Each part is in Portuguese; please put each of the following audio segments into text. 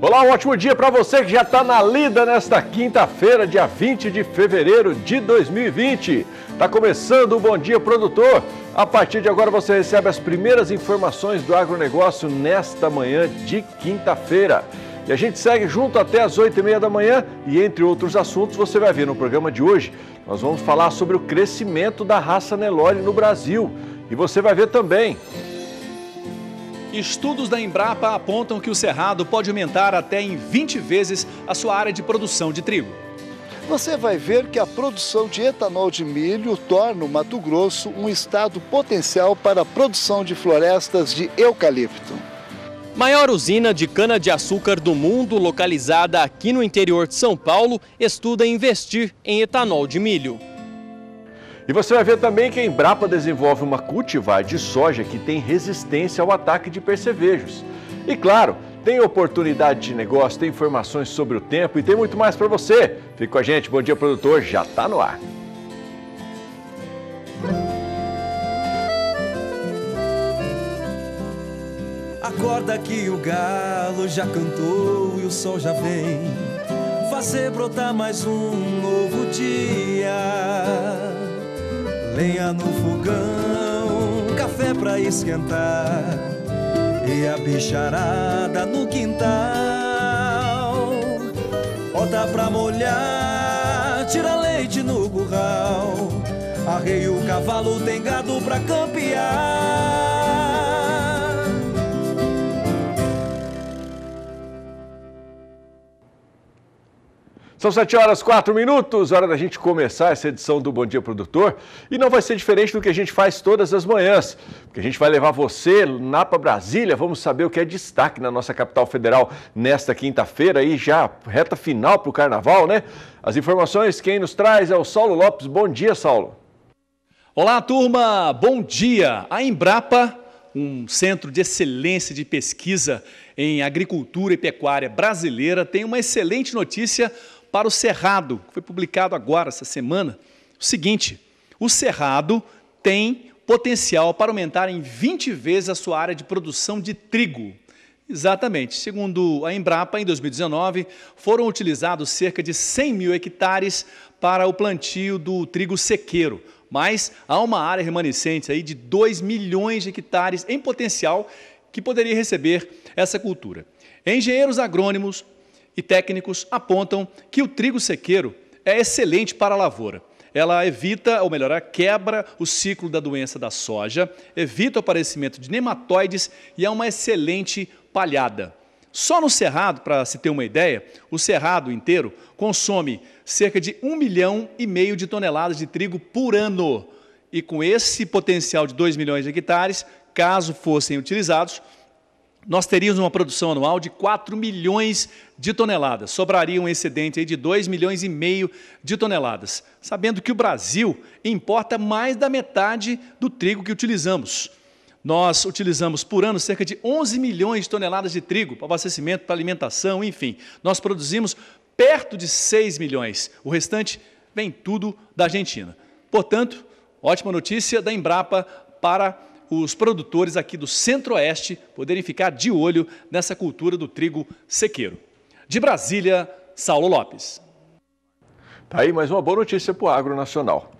Olá, um ótimo dia para você que já está na lida nesta quinta-feira, dia 20 de fevereiro de 2020. Está começando o Bom Dia Produtor. A partir de agora você recebe as primeiras informações do agronegócio nesta manhã de quinta-feira. E a gente segue junto até as 8h30 da manhã e, entre outros assuntos, você vai ver no programa de hoje, nós vamos falar sobre o crescimento da raça Nelore no Brasil. E você vai ver também Estudos da Embrapa apontam que o cerrado pode aumentar até em 20 vezes a sua área de produção de trigo. Você vai ver que a produção de etanol de milho torna o Mato Grosso um estado potencial para a produção de florestas de eucalipto. Maior usina de cana-de-açúcar do mundo, localizada aqui no interior de São Paulo, estuda investir em etanol de milho. E você vai ver também que a Embrapa desenvolve uma cultivar de soja que tem resistência ao ataque de percevejos. E claro, tem oportunidade de negócio, tem informações sobre o tempo e tem muito mais para você. Fique com a gente, Bom Dia Produtor, já está no ar. Acorda que o galo já cantou e o sol já vem fazer brotar mais um novo dia lenha no fogão, café pra esquentar e a bicharada no quintal. Bota pra molhar, tira leite no curral, arreio o cavalo, tem gado pra campear. São 7 horas 4 minutos, hora da gente começar essa edição do Bom Dia Produtor. E não vai ser diferente do que a gente faz todas as manhãs, porque a gente vai levar você lá para Brasília. Vamos saber o que é destaque na nossa capital federal nesta quinta-feira e já reta final para o carnaval, né? As informações quem nos traz é o Saulo Lopes. Bom dia, Saulo. Olá, turma. Bom dia. A Embrapa, um centro de excelência de pesquisa em agricultura e pecuária brasileira, tem uma excelente notícia para o Cerrado, que foi publicado agora, essa semana, o seguinte: o Cerrado tem potencial para aumentar em 20 vezes a sua área de produção de trigo. Exatamente. Segundo a Embrapa, em 2019, foram utilizados cerca de 100 mil hectares para o plantio do trigo sequeiro, mas há uma área remanescente aí de 2 milhões de hectares em potencial que poderia receber essa cultura. Engenheiros agrônomos e técnicos apontam que o trigo sequeiro é excelente para a lavoura. Ela evita, ou melhor, quebra o ciclo da doença da soja, evita o aparecimento de nematóides e é uma excelente palhada. Só no Cerrado, para se ter uma ideia, o Cerrado inteiro consome cerca de 1 milhão e meio de toneladas de trigo por ano. E com esse potencial de 2 milhões de hectares, caso fossem utilizados, nós teríamos uma produção anual de 4 milhões de toneladas, sobraria um excedente de 2 milhões e meio de toneladas, sabendo que o Brasil importa mais da metade do trigo que utilizamos. Nós utilizamos por ano cerca de 11 milhões de toneladas de trigo para abastecimento, para alimentação, enfim. Nós produzimos perto de 6 milhões. O restante vem tudo da Argentina. Portanto, ótima notícia da Embrapa para os produtores aqui do Centro-Oeste poderem ficar de olho nessa cultura do trigo sequeiro. De Brasília, Saulo Lopes. Tá aí mais uma boa notícia para o agro nacional.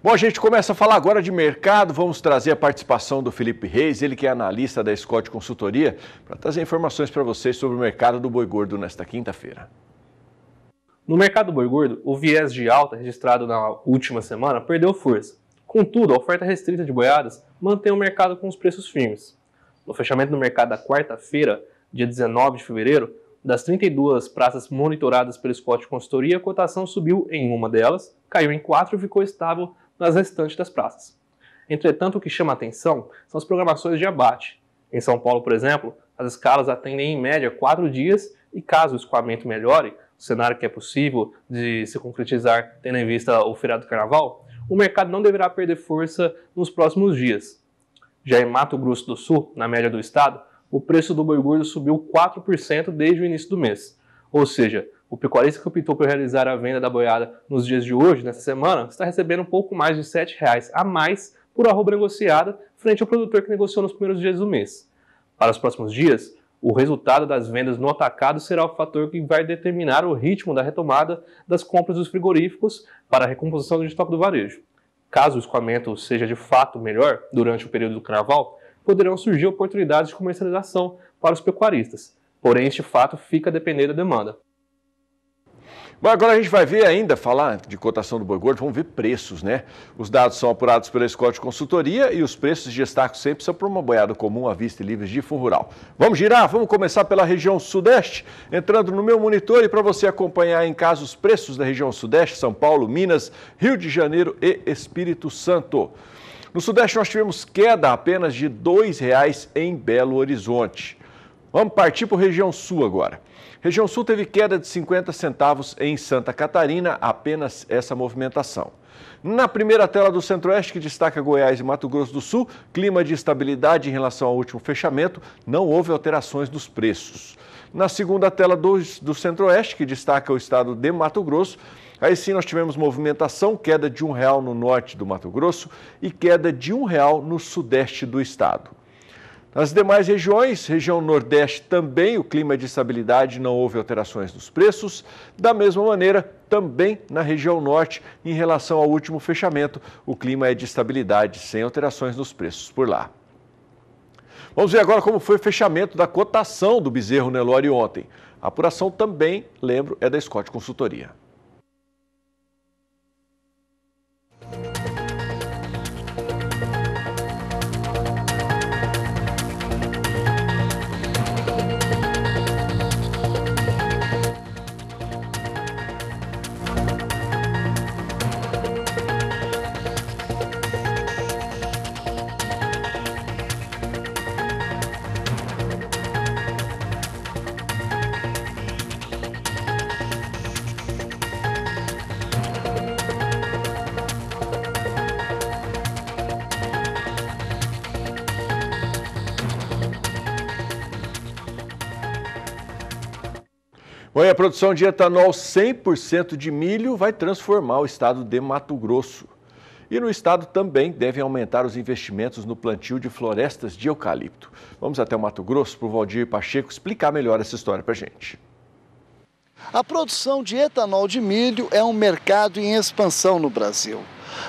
Bom, a gente começa a falar agora de mercado. Vamos trazer a participação do Felipe Reis, ele que é analista da Scott Consultoria, para trazer informações para vocês sobre o mercado do boi gordo nesta quinta-feira. No mercado do boi gordo, o viés de alta registrado na última semana perdeu força Contudo, a oferta restrita de boiadas mantém o mercado com os preços firmes. No fechamento do mercado da quarta-feira, dia 19 de fevereiro, das 32 praças monitoradas pelo Scott Consultoria, a cotação subiu em uma delas, caiu em quatro e ficou estável nas restantes das praças. Entretanto, o que chama atenção são as programações de abate. Em São Paulo, por exemplo, as escalas atendem em média quatro dias e, caso o escoamento melhore, o cenário que é possível de se concretizar tendo em vista o feriado do carnaval, o mercado não deverá perder força nos próximos dias. Já em Mato Grosso do Sul, na média do estado, o preço do boi gordo subiu 4% desde o início do mês. Ou seja, o pecuarista que optou por realizar a venda da boiada nos dias de hoje, nessa semana, está recebendo um pouco mais de R$ 7,00 a mais por arroba negociada frente ao produtor que negociou nos primeiros dias do mês. Para os próximos dias, o resultado das vendas no atacado será o fator que vai determinar o ritmo da retomada das compras dos frigoríficos para a recomposição do estoque do varejo. Caso o escoamento seja de fato melhor durante o período do carnaval, poderão surgir oportunidades de comercialização para os pecuaristas, porém este fato fica a depender da demanda. Bom, agora a gente vai ver ainda, falar de cotação do boi gordo, vamos ver preços, né? Os dados são apurados pela Scott Consultoria e os preços de destaque sempre são para uma boiada comum à vista e livres de fundo rural. Vamos girar, vamos começar pela região sudeste, entrando no meu monitor e para você acompanhar em casa os preços da região sudeste, São Paulo, Minas, Rio de Janeiro e Espírito Santo. No sudeste nós tivemos queda apenas de R$ reais em Belo Horizonte. Vamos partir para a região sul agora. Região Sul teve queda de 50 centavos em Santa Catarina, apenas essa movimentação. Na primeira tela do Centro-Oeste, que destaca Goiás e Mato Grosso do Sul, clima de estabilidade em relação ao último fechamento, não houve alterações dos preços. Na segunda tela do, do Centro-Oeste, que destaca o estado de Mato Grosso, aí sim nós tivemos movimentação, queda de um real no norte do Mato Grosso e queda de um real no sudeste do estado. Nas demais regiões, região Nordeste também, o clima é de estabilidade, não houve alterações nos preços. Da mesma maneira, também na região Norte, em relação ao último fechamento, o clima é de estabilidade, sem alterações nos preços por lá. Vamos ver agora como foi o fechamento da cotação do bezerro Nelore ontem. A apuração também, lembro, é da Scott Consultoria. Oi, a produção de etanol 100% de milho vai transformar o estado de Mato Grosso. E no estado também devem aumentar os investimentos no plantio de florestas de eucalipto. Vamos até o Mato Grosso para o Valdir Pacheco explicar melhor essa história para a gente. A produção de etanol de milho é um mercado em expansão no Brasil.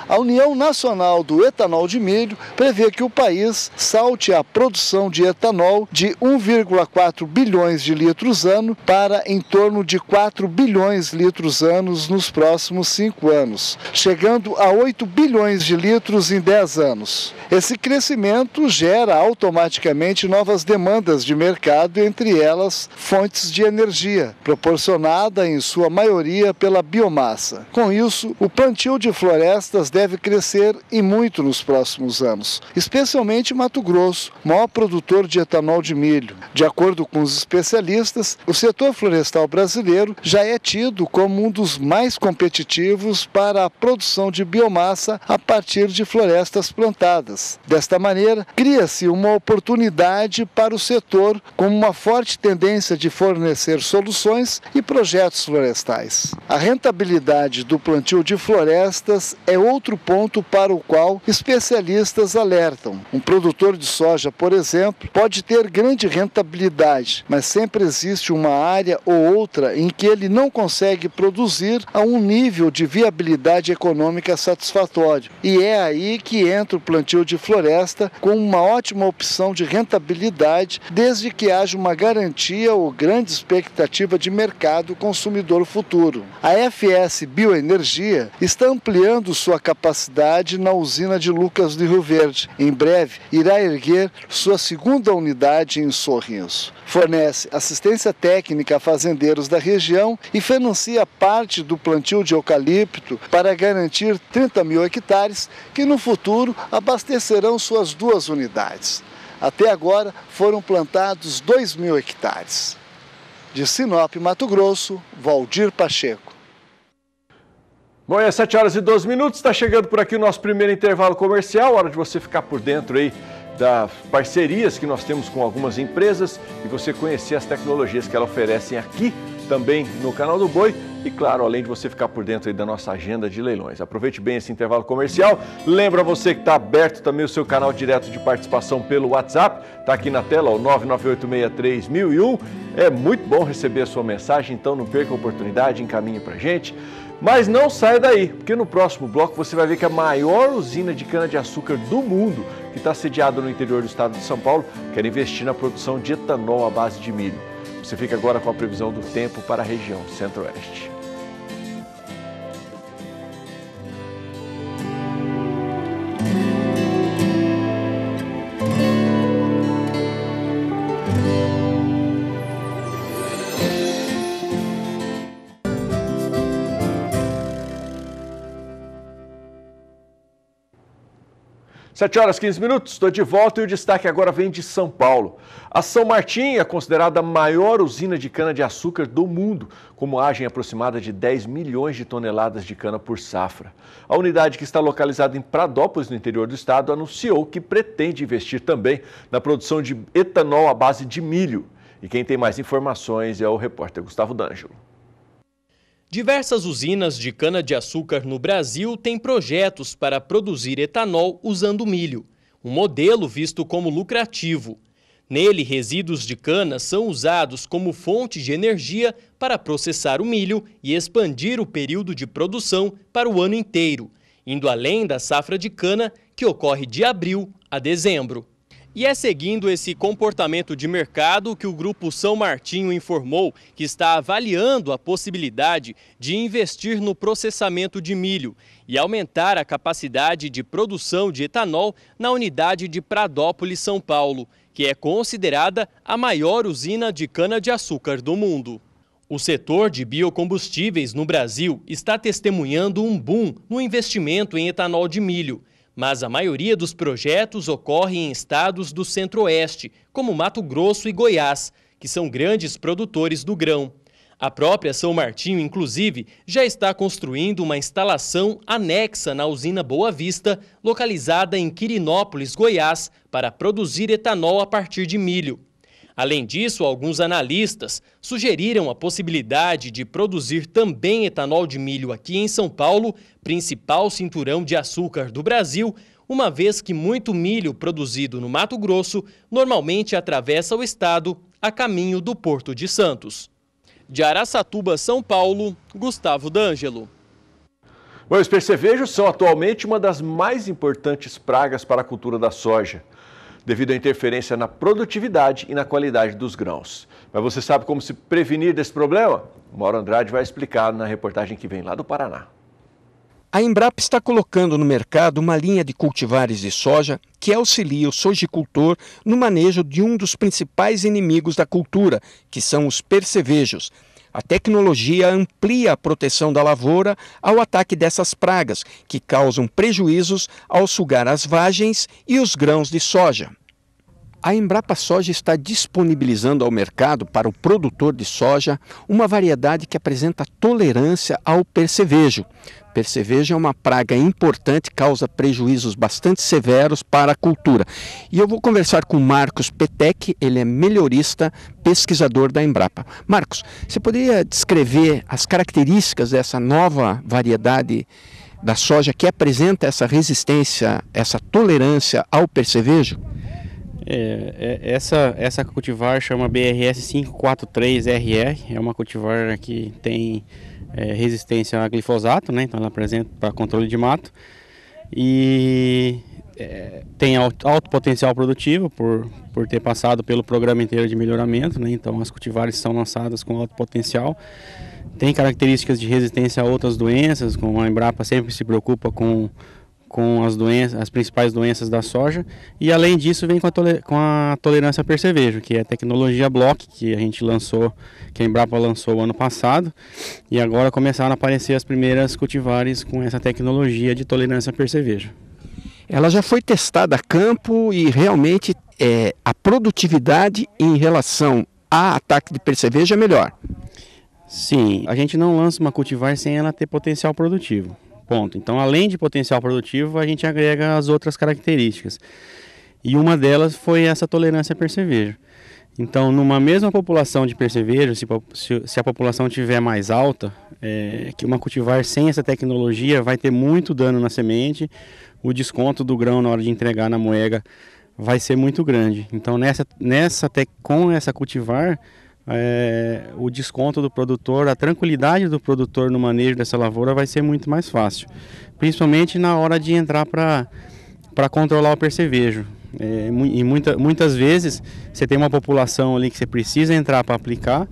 A União Nacional do Etanol de Milho prevê que o país salte a produção de etanol de 1,4 bilhões de litros ano para em torno de 4 bilhões de litros anos nos próximos cinco anos, chegando a 8 bilhões de litros em 10 anos. Esse crescimento gera automaticamente novas demandas de mercado, entre elas fontes de energia, proporcionada em sua maioria pela biomassa. Com isso, o plantio de floresta florestas deve crescer e muito nos próximos anos, especialmente Mato Grosso, maior produtor de etanol de milho. De acordo com os especialistas, o setor florestal brasileiro já é tido como um dos mais competitivos para a produção de biomassa a partir de florestas plantadas. Desta maneira, cria-se uma oportunidade para o setor com uma forte tendência de fornecer soluções e projetos florestais. A rentabilidade do plantio de florestas é outro ponto para o qual especialistas alertam. Um produtor de soja, por exemplo, pode ter grande rentabilidade, mas sempre existe uma área ou outra em que ele não consegue produzir a um nível de viabilidade econômica satisfatório. E é aí que entra o plantio de floresta com uma ótima opção de rentabilidade, desde que haja uma garantia ou grande expectativa de mercado consumidor futuro. A FS Bioenergia está ampliando sua sua capacidade na usina de Lucas do Rio Verde. Em breve, irá erguer sua segunda unidade em Sorriso. Fornece assistência técnica a fazendeiros da região e financia parte do plantio de eucalipto para garantir 30 mil hectares que no futuro abastecerão suas duas unidades. Até agora foram plantados 2 mil hectares. De Sinop, Mato Grosso, Valdir Pacheco. Bom, é 7 horas e 12 minutos, está chegando por aqui o nosso primeiro intervalo comercial, hora de você ficar por dentro aí das parcerias que nós temos com algumas empresas e você conhecer as tecnologias que elas oferecem aqui também no canal do Boi e, claro, além de você ficar por dentro da nossa agenda de leilões. Aproveite bem esse intervalo comercial. Lembra você que está aberto também o seu canal direto de participação pelo WhatsApp. Está aqui na tela, o 998631001. É muito bom receber a sua mensagem, então não perca a oportunidade, encaminhe para a gente. Mas não saia daí, porque no próximo bloco você vai ver que a maior usina de cana-de-açúcar do mundo, que está sediada no interior do estado de São Paulo, quer investir na produção de etanol à base de milho. Você fica agora com a previsão do tempo para a região centro-oeste. 7 horas 15 minutos, estou de volta e o destaque agora vem de São Paulo. A São Martim é considerada a maior usina de cana-de-açúcar do mundo, com moagem aproximada de 10 milhões de toneladas de cana por safra. A unidade que está localizada em Pradópolis, no interior do estado, anunciou que pretende investir também na produção de etanol à base de milho. E quem tem mais informações é o repórter Gustavo D'Angelo. Diversas usinas de cana-de-açúcar no Brasil têm projetos para produzir etanol usando milho, um modelo visto como lucrativo. Nele, resíduos de cana são usados como fonte de energia para processar o milho e expandir o período de produção para o ano inteiro, indo além da safra de cana que ocorre de abril a dezembro. E é seguindo esse comportamento de mercado que o Grupo São Martinho informou que está avaliando a possibilidade de investir no processamento de milho e aumentar a capacidade de produção de etanol na unidade de Pradópolis, São Paulo, que é considerada a maior usina de cana-de-açúcar do mundo. O setor de biocombustíveis no Brasil está testemunhando um boom no investimento em etanol de milho mas a maioria dos projetos ocorre em estados do centro-oeste, como Mato Grosso e Goiás, que são grandes produtores do grão. A própria São Martinho, inclusive, já está construindo uma instalação anexa na usina Boa Vista, localizada em Quirinópolis, Goiás, para produzir etanol a partir de milho. Além disso, alguns analistas sugeriram a possibilidade de produzir também etanol de milho aqui em São Paulo, principal cinturão de açúcar do Brasil, uma vez que muito milho produzido no Mato Grosso normalmente atravessa o estado a caminho do Porto de Santos. De Araçatuba, São Paulo, Gustavo D'Angelo. os percevejos são atualmente uma das mais importantes pragas para a cultura da soja devido à interferência na produtividade e na qualidade dos grãos. Mas você sabe como se prevenir desse problema? Mauro Andrade vai explicar na reportagem que vem lá do Paraná. A Embrapa está colocando no mercado uma linha de cultivares de soja que auxilia o sojicultor no manejo de um dos principais inimigos da cultura, que são os percevejos. A tecnologia amplia a proteção da lavoura ao ataque dessas pragas, que causam prejuízos ao sugar as vagens e os grãos de soja. A Embrapa Soja está disponibilizando ao mercado, para o produtor de soja, uma variedade que apresenta tolerância ao percevejo, Percevejo é uma praga importante, causa prejuízos bastante severos para a cultura. E eu vou conversar com Marcos Petec, ele é melhorista, pesquisador da Embrapa. Marcos, você poderia descrever as características dessa nova variedade da soja que apresenta essa resistência, essa tolerância ao percevejo? É, é, essa, essa cultivar chama BRS 543RR, é uma cultivar que tem é, resistência a glifosato, né? Então ela apresenta para controle de mato e é, tem alto, alto, potencial produtivo por, por ter passado pelo programa inteiro de melhoramento, né? Então as cultivares são lançadas com alto potencial. Tem características de resistência a outras doenças, como a Embrapa sempre se preocupa com com as doenças, as principais doenças da soja. E além disso, vem com a, com a tolerância a percevejo, que é a tecnologia Block que a gente lançou, que a Embrapa lançou ano passado, e agora começaram a aparecer as primeiras cultivares com essa tecnologia de tolerância a percevejo. Ela já foi testada a campo e realmente é, a produtividade em relação a ataque de percevejo é melhor. Sim, a gente não lança uma cultivar sem ela ter potencial produtivo. Ponto. Então, além de potencial produtivo, a gente agrega as outras características. E uma delas foi essa tolerância a percevejo. Então, numa mesma população de percevejo, se, se a população tiver mais alta, é, que uma cultivar sem essa tecnologia vai ter muito dano na semente, o desconto do grão na hora de entregar na moega vai ser muito grande. Então, nessa, nessa com essa cultivar, é, o desconto do produtor, a tranquilidade do produtor no manejo dessa lavoura vai ser muito mais fácil, principalmente na hora de entrar para controlar o percevejo. É, e muita, muitas vezes você tem uma população ali que você precisa entrar para aplicar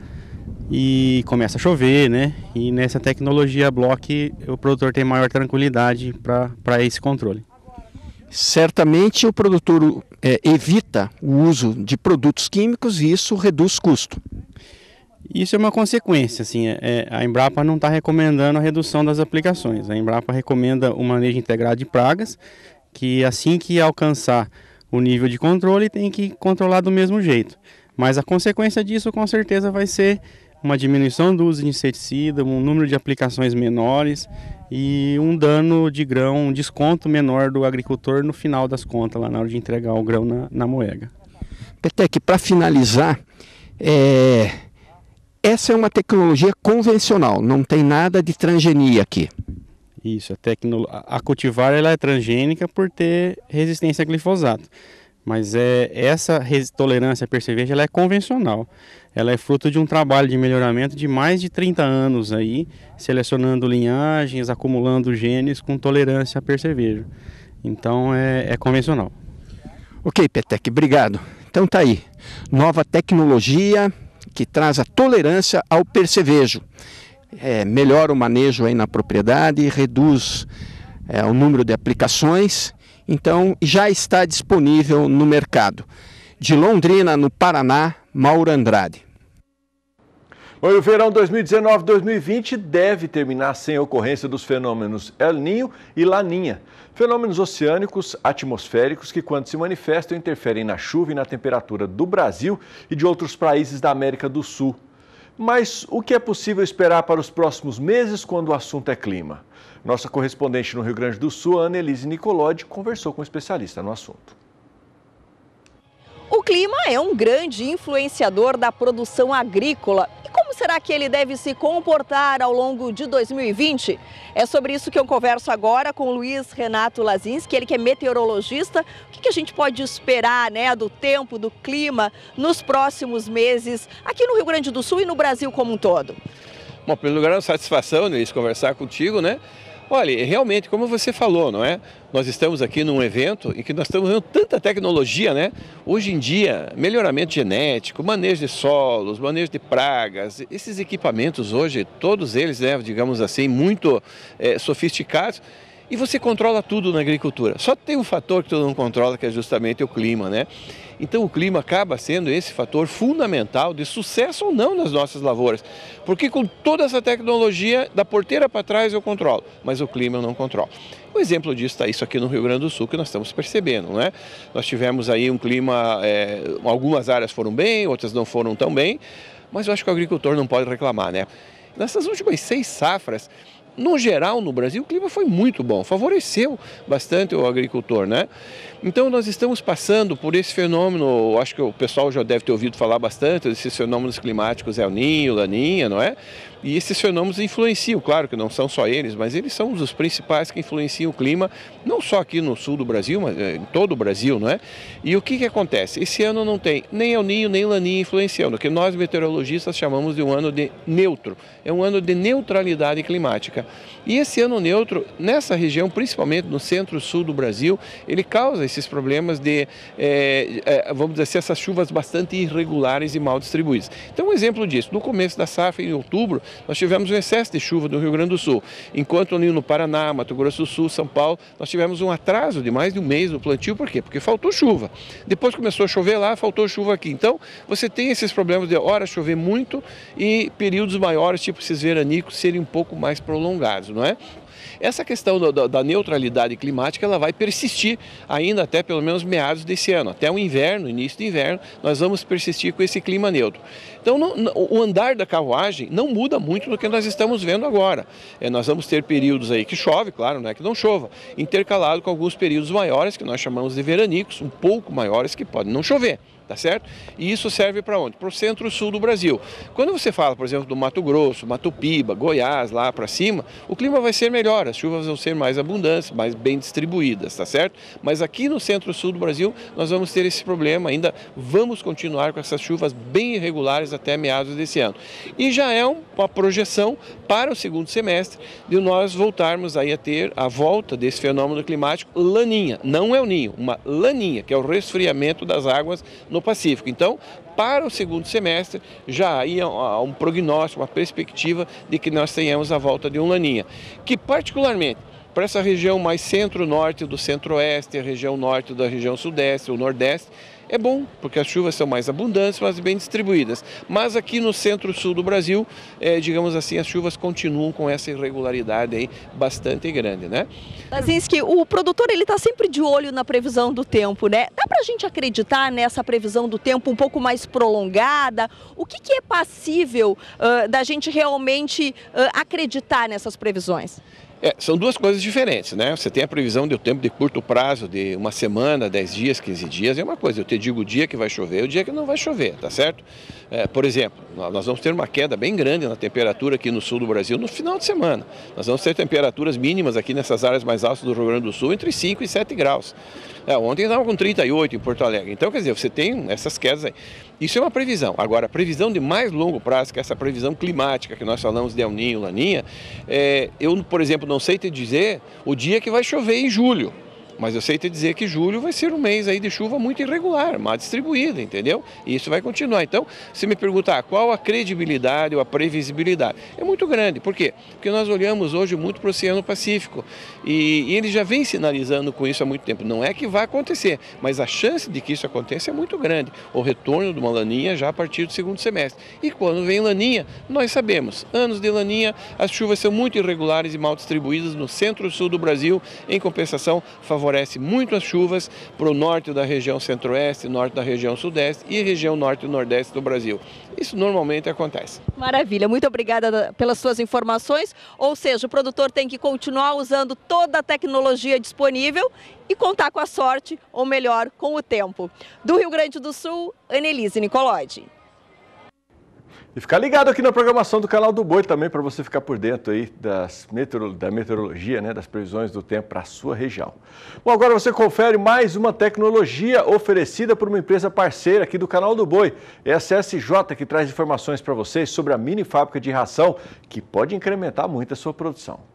e começa a chover, né? E nessa tecnologia block o produtor tem maior tranquilidade para esse controle. Certamente o produtor é, evita o uso de produtos químicos e isso reduz custo. Isso é uma consequência, assim, é, é a Embrapa não está recomendando a redução das aplicações. A Embrapa recomenda o manejo integrado de pragas, que assim que alcançar o nível de controle tem que controlar do mesmo jeito. Mas a consequência disso com certeza vai ser uma diminuição do uso de inseticida, um número de aplicações menores e um dano de grão, um desconto menor do agricultor no final das contas, lá na hora de entregar o grão na, na moega. Petec, para finalizar, é, essa é uma tecnologia convencional, não tem nada de transgenia aqui. Isso, a, tecno... a cultivar ela é transgênica por ter resistência a glifosato. Mas é essa tolerância à perceveja ela é convencional. Ela é fruto de um trabalho de melhoramento de mais de 30 anos aí, selecionando linhagens, acumulando genes com tolerância a percevejo. Então é, é convencional. Ok, Petec, obrigado. Então tá aí. Nova tecnologia, que traz a tolerância ao percevejo. É, melhora o manejo aí na propriedade, reduz é, o número de aplicações, então já está disponível no mercado. De Londrina, no Paraná, Mauro Andrade. O verão 2019-2020 deve terminar sem ocorrência dos fenômenos El Ninho e Laninha, fenômenos oceânicos atmosféricos que, quando se manifestam, interferem na chuva e na temperatura do Brasil e de outros países da América do Sul. Mas o que é possível esperar para os próximos meses quando o assunto é clima? Nossa correspondente no Rio Grande do Sul, Ana Elise Nicolodi, conversou com um especialista no assunto. O clima é um grande influenciador da produção agrícola como será que ele deve se comportar ao longo de 2020? É sobre isso que eu converso agora com o Luiz Renato Lazinski, ele que é meteorologista. O que a gente pode esperar né, do tempo, do clima, nos próximos meses, aqui no Rio Grande do Sul e no Brasil como um todo? Bom, pelo lugar, é uma satisfação, Luiz, conversar contigo, né? Olha, realmente, como você falou, não é? Nós estamos aqui num evento em que nós estamos vendo tanta tecnologia, né? Hoje em dia, melhoramento genético, manejo de solos, manejo de pragas, esses equipamentos hoje, todos eles, né, digamos assim, muito é, sofisticados e você controla tudo na agricultura. Só tem um fator que todo mundo controla, que é justamente o clima, né? Então o clima acaba sendo esse fator fundamental de sucesso ou não nas nossas lavouras. Porque com toda essa tecnologia, da porteira para trás eu controlo, mas o clima eu não controlo. Um exemplo disso está isso aqui no Rio Grande do Sul que nós estamos percebendo, né? Nós tivemos aí um clima, é, algumas áreas foram bem, outras não foram tão bem, mas eu acho que o agricultor não pode reclamar, né? Nessas últimas seis safras, no geral, no Brasil, o clima foi muito bom, favoreceu bastante o agricultor, né? Então nós estamos passando por esse fenômeno, acho que o pessoal já deve ter ouvido falar bastante, desses fenômenos climáticos El Ninho, Laninha, não é? E esses fenômenos influenciam, claro que não são só eles, mas eles são os principais que influenciam o clima, não só aqui no sul do Brasil, mas eh, em todo o Brasil, não é? E o que, que acontece? Esse ano não tem nem El Ninho nem Laninha influenciando, que nós meteorologistas chamamos de um ano de neutro, é um ano de neutralidade climática. E esse ano neutro, nessa região, principalmente no centro-sul do Brasil, ele causa esses problemas de, é, é, vamos dizer assim, essas chuvas bastante irregulares e mal distribuídas. Então, um exemplo disso, no começo da safra, em outubro, nós tivemos um excesso de chuva no Rio Grande do Sul, enquanto ali no Paraná, Mato Grosso do Sul, São Paulo, nós tivemos um atraso de mais de um mês no plantio, por quê? Porque faltou chuva. Depois começou a chover lá, faltou chuva aqui. Então, você tem esses problemas de hora chover muito e períodos maiores, tipo esses veranicos, serem um pouco mais prolongados não é? Essa questão do, do, da neutralidade climática ela vai persistir ainda até pelo menos meados desse ano, até o inverno, início do inverno, nós vamos persistir com esse clima neutro. Então, não, não, o andar da carruagem não muda muito do que nós estamos vendo agora. É, nós vamos ter períodos aí que chove, claro, não é que não chova, intercalado com alguns períodos maiores que nós chamamos de veranicos, um pouco maiores que podem não chover tá certo? E isso serve para onde? Para o centro-sul do Brasil. Quando você fala, por exemplo, do Mato Grosso, Piba Goiás, lá para cima, o clima vai ser melhor, as chuvas vão ser mais abundantes, mais bem distribuídas, tá certo? Mas aqui no centro-sul do Brasil, nós vamos ter esse problema ainda, vamos continuar com essas chuvas bem irregulares até meados desse ano. E já é uma projeção para o segundo semestre de nós voltarmos aí a ter a volta desse fenômeno climático laninha, não é o ninho, uma laninha, que é o resfriamento das águas no Pacífico. Então, para o segundo semestre, já há é um prognóstico, uma perspectiva de que nós tenhamos a volta de um laninha, que particularmente para essa região mais centro-norte do centro-oeste, a região norte da região sudeste, o nordeste, é bom, porque as chuvas são mais abundantes, mas bem distribuídas. Mas aqui no centro-sul do Brasil, é, digamos assim, as chuvas continuam com essa irregularidade aí bastante grande, né? Lazinski, o produtor ele está sempre de olho na previsão do tempo, né? Dá para a gente acreditar nessa previsão do tempo um pouco mais prolongada? O que, que é passível uh, da gente realmente uh, acreditar nessas previsões? É, são duas coisas diferentes, né? Você tem a previsão do tempo de curto prazo, de uma semana, 10 dias, 15 dias, é uma coisa. Eu te digo o dia que vai chover, o dia que não vai chover, tá certo? É, por exemplo, nós vamos ter uma queda bem grande na temperatura aqui no sul do Brasil no final de semana. Nós vamos ter temperaturas mínimas aqui nessas áreas mais altas do Rio Grande do Sul entre 5 e 7 graus. É, ontem estava com 38 em Porto Alegre. Então, quer dizer, você tem essas quedas aí. Isso é uma previsão. Agora, a previsão de mais longo prazo, que é essa previsão climática que nós falamos de El Ninho, Laninha, é, eu, por exemplo, não sei te dizer o dia que vai chover em julho. Mas eu sei te dizer que julho vai ser um mês aí de chuva muito irregular, mal distribuída, entendeu? E isso vai continuar. Então, se me perguntar qual a credibilidade ou a previsibilidade, é muito grande. Por quê? Porque nós olhamos hoje muito para o Oceano Pacífico. E, e ele já vem sinalizando com isso há muito tempo. Não é que vai acontecer, mas a chance de que isso aconteça é muito grande. O retorno de uma laninha já a partir do segundo semestre. E quando vem laninha, nós sabemos, anos de laninha, as chuvas são muito irregulares e mal distribuídas no centro-sul do Brasil. Em compensação, favorece muito as chuvas para o norte da região centro-oeste, norte da região sudeste e região norte e nordeste do Brasil. Isso normalmente acontece. Maravilha, muito obrigada pelas suas informações. Ou seja, o produtor tem que continuar usando toda a tecnologia disponível e contar com a sorte, ou melhor, com o tempo. Do Rio Grande do Sul, Anelise Nicolodi. E ficar ligado aqui na programação do canal do Boi também para você ficar por dentro aí das meteorolo, da meteorologia, né, das previsões do tempo para a sua região. Bom, agora você confere mais uma tecnologia oferecida por uma empresa parceira aqui do canal do Boi. É a CSJ que traz informações para vocês sobre a mini fábrica de ração que pode incrementar muito a sua produção.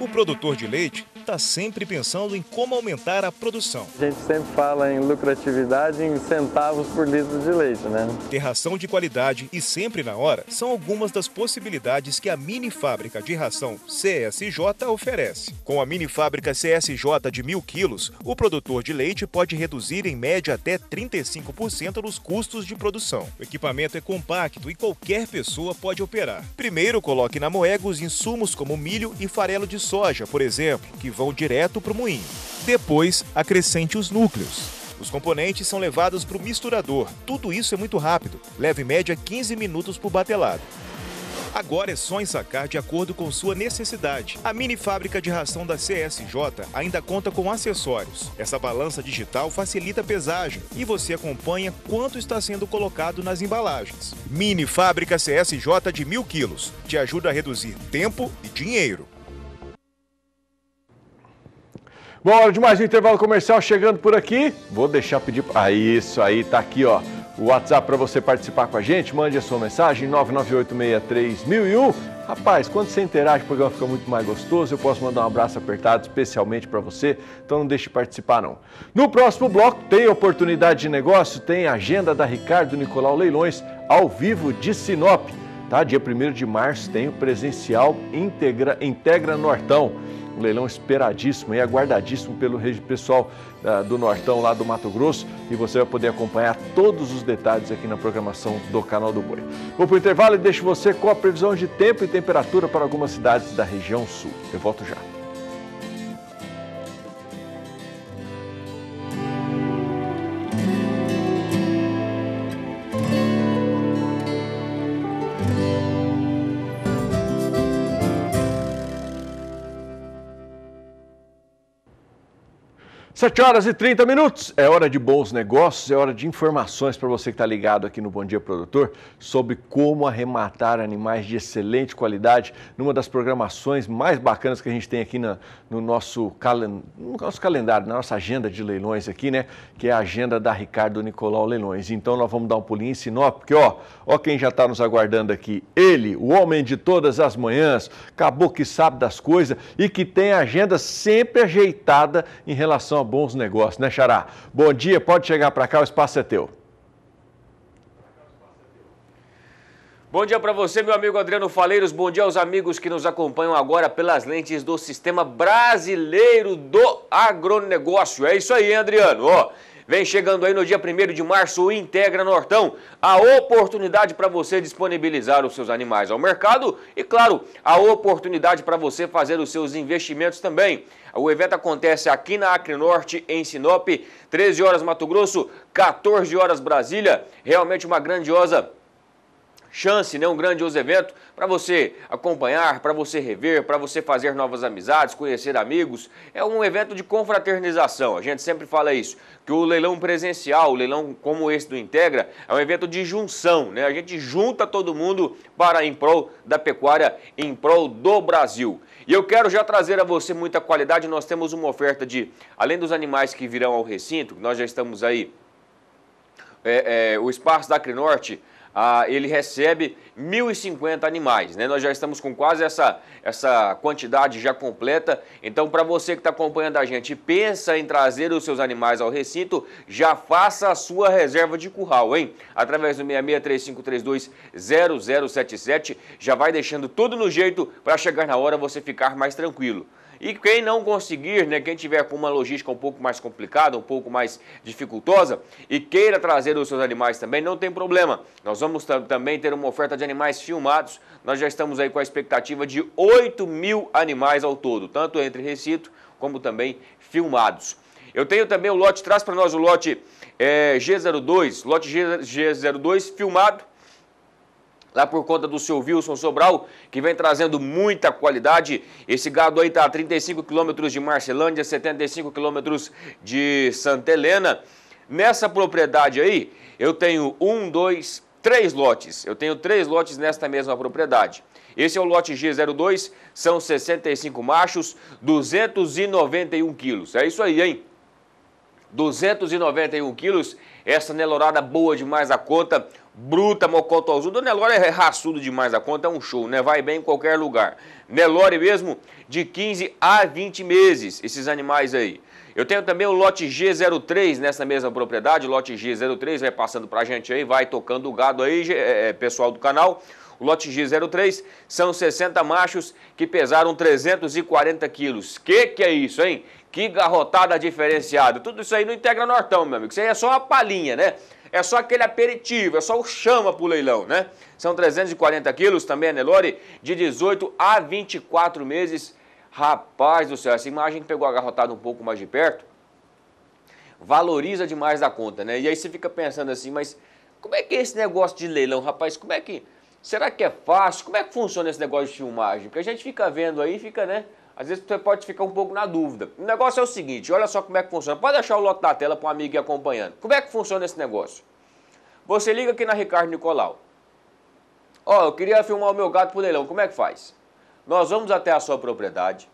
O produtor de leite está sempre pensando em como aumentar a produção. A gente sempre fala em lucratividade em centavos por litro de leite, né? Ter ração de qualidade e sempre na hora são algumas das possibilidades que a mini fábrica de ração CSJ oferece. Com a mini fábrica CSJ de mil quilos, o produtor de leite pode reduzir em média até 35% nos custos de produção. O equipamento é compacto e qualquer pessoa pode operar. Primeiro, coloque na moega os insumos como milho e farelo de soja, por exemplo, que vão direto para o moinho. Depois, acrescente os núcleos. Os componentes são levados para o misturador. Tudo isso é muito rápido. Leva em média 15 minutos por batelado. Agora é só ensacar de acordo com sua necessidade. A mini fábrica de ração da CSJ ainda conta com acessórios. Essa balança digital facilita a pesagem e você acompanha quanto está sendo colocado nas embalagens. Mini fábrica CSJ de mil quilos te ajuda a reduzir tempo e dinheiro. Hora de mais um intervalo comercial chegando por aqui. Vou deixar pedir. Ah, isso aí, tá aqui, ó. O WhatsApp para você participar com a gente. Mande a sua mensagem, 998-63001. Rapaz, quando você interage, o programa fica muito mais gostoso. Eu posso mandar um abraço apertado especialmente para você, então não deixe de participar não. No próximo bloco tem oportunidade de negócio, tem agenda da Ricardo Nicolau Leilões ao vivo de Sinop. Tá? Dia 1 de março tem o presencial Integra, Integra Nortão um leilão esperadíssimo e aguardadíssimo pelo pessoal uh, do Nortão lá do Mato Grosso e você vai poder acompanhar todos os detalhes aqui na programação do Canal do Boi. Vou para o intervalo e deixo você com a previsão de tempo e temperatura para algumas cidades da região sul. Eu volto já. 7 horas e 30 minutos. É hora de bons negócios, é hora de informações para você que está ligado aqui no Bom Dia Produtor sobre como arrematar animais de excelente qualidade numa das programações mais bacanas que a gente tem aqui na, no, nosso calen, no nosso calendário, na nossa agenda de leilões aqui, né? Que é a agenda da Ricardo Nicolau Leilões. Então nós vamos dar um pulinho em Sinop, porque ó, ó quem já está nos aguardando aqui. Ele, o homem de todas as manhãs, acabou que sabe das coisas e que tem a agenda sempre ajeitada em relação a bons negócios, né, Xará? Bom dia, pode chegar para cá, o espaço é teu. Bom dia para você, meu amigo Adriano Faleiros. Bom dia aos amigos que nos acompanham agora pelas lentes do Sistema Brasileiro do Agronegócio. É isso aí, hein, Adriano? Ó, Vem chegando aí no dia 1 de março o Integra Nortão, a oportunidade para você disponibilizar os seus animais ao mercado e, claro, a oportunidade para você fazer os seus investimentos também. O evento acontece aqui na Acre Norte, em Sinop, 13 horas Mato Grosso, 14 horas Brasília. Realmente uma grandiosa chance, né, um grandioso evento para você acompanhar, para você rever, para você fazer novas amizades, conhecer amigos. É um evento de confraternização. A gente sempre fala isso, que o leilão presencial, o leilão como esse do Integra, é um evento de junção, né? A gente junta todo mundo para em prol da pecuária, em prol do Brasil. E eu quero já trazer a você muita qualidade. Nós temos uma oferta de, além dos animais que virão ao recinto, nós já estamos aí. É, é, o espaço da Acrinorte ah, ele recebe 1.050 animais. Né? Nós já estamos com quase essa, essa quantidade já completa. Então, para você que está acompanhando a gente e pensa em trazer os seus animais ao recinto, já faça a sua reserva de curral, hein? Através do 6635320077, já vai deixando tudo no jeito para chegar na hora você ficar mais tranquilo. E quem não conseguir, né, quem tiver com uma logística um pouco mais complicada, um pouco mais dificultosa e queira trazer os seus animais também, não tem problema. Nós vamos também ter uma oferta de animais filmados. Nós já estamos aí com a expectativa de 8 mil animais ao todo, tanto entre recinto como também filmados. Eu tenho também o lote, traz para nós o lote é, eh, G02, lote G, G02 filmado lá por conta do seu Wilson Sobral, que vem trazendo muita qualidade. Esse gado aí está a 35 quilômetros de Marcelândia, 75 quilômetros de Santa Helena. Nessa propriedade aí, eu tenho um, dois, três lotes. Eu tenho três lotes nesta mesma propriedade. Esse é o lote G02, são 65 machos, 291 quilos. É isso aí, hein? 291 quilos, essa nelorada boa demais a conta, Bruta, Mocotó Azul. O Nelore é raçudo demais a conta, é um show, né? Vai bem em qualquer lugar. Nelore mesmo, de 15 a 20 meses, esses animais aí. Eu tenho também o lote G03 nessa mesma propriedade, lote G03 vai passando pra gente aí, vai tocando o gado aí, é, é, pessoal do canal. O lote G03 são 60 machos que pesaram 340 quilos. Que que é isso, hein? Que garrotada diferenciada. Tudo isso aí não integra Nortão, meu amigo. Isso aí é só uma palhinha, né? é só aquele aperitivo, é só o chama para o leilão, né? São 340 quilos, também a Nelore, de 18 a 24 meses. Rapaz do céu, essa imagem que pegou agarrotada um pouco mais de perto, valoriza demais da conta, né? E aí você fica pensando assim, mas como é que é esse negócio de leilão, rapaz? Como é que... Será que é fácil? Como é que funciona esse negócio de filmagem? Porque a gente fica vendo aí, fica, né? às vezes você pode ficar um pouco na dúvida. O negócio é o seguinte, olha só como é que funciona. Pode deixar o lote na tela para um amigo ir acompanhando. Como é que funciona esse negócio? Você liga aqui na Ricardo Nicolau. Ó, oh, eu queria filmar o meu gado por leilão, como é que faz? Nós vamos até a sua propriedade,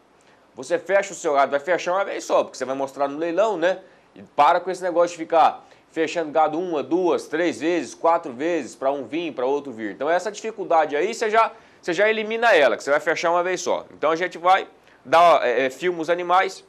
você fecha o seu gado, vai fechar uma vez só, porque você vai mostrar no leilão, né? E para com esse negócio de ficar fechando gado uma, duas, três vezes, quatro vezes, para um vir, para outro vir. Então essa dificuldade aí, você já, você já elimina ela, que você vai fechar uma vez só. Então a gente vai dá, é, é, filma os animais,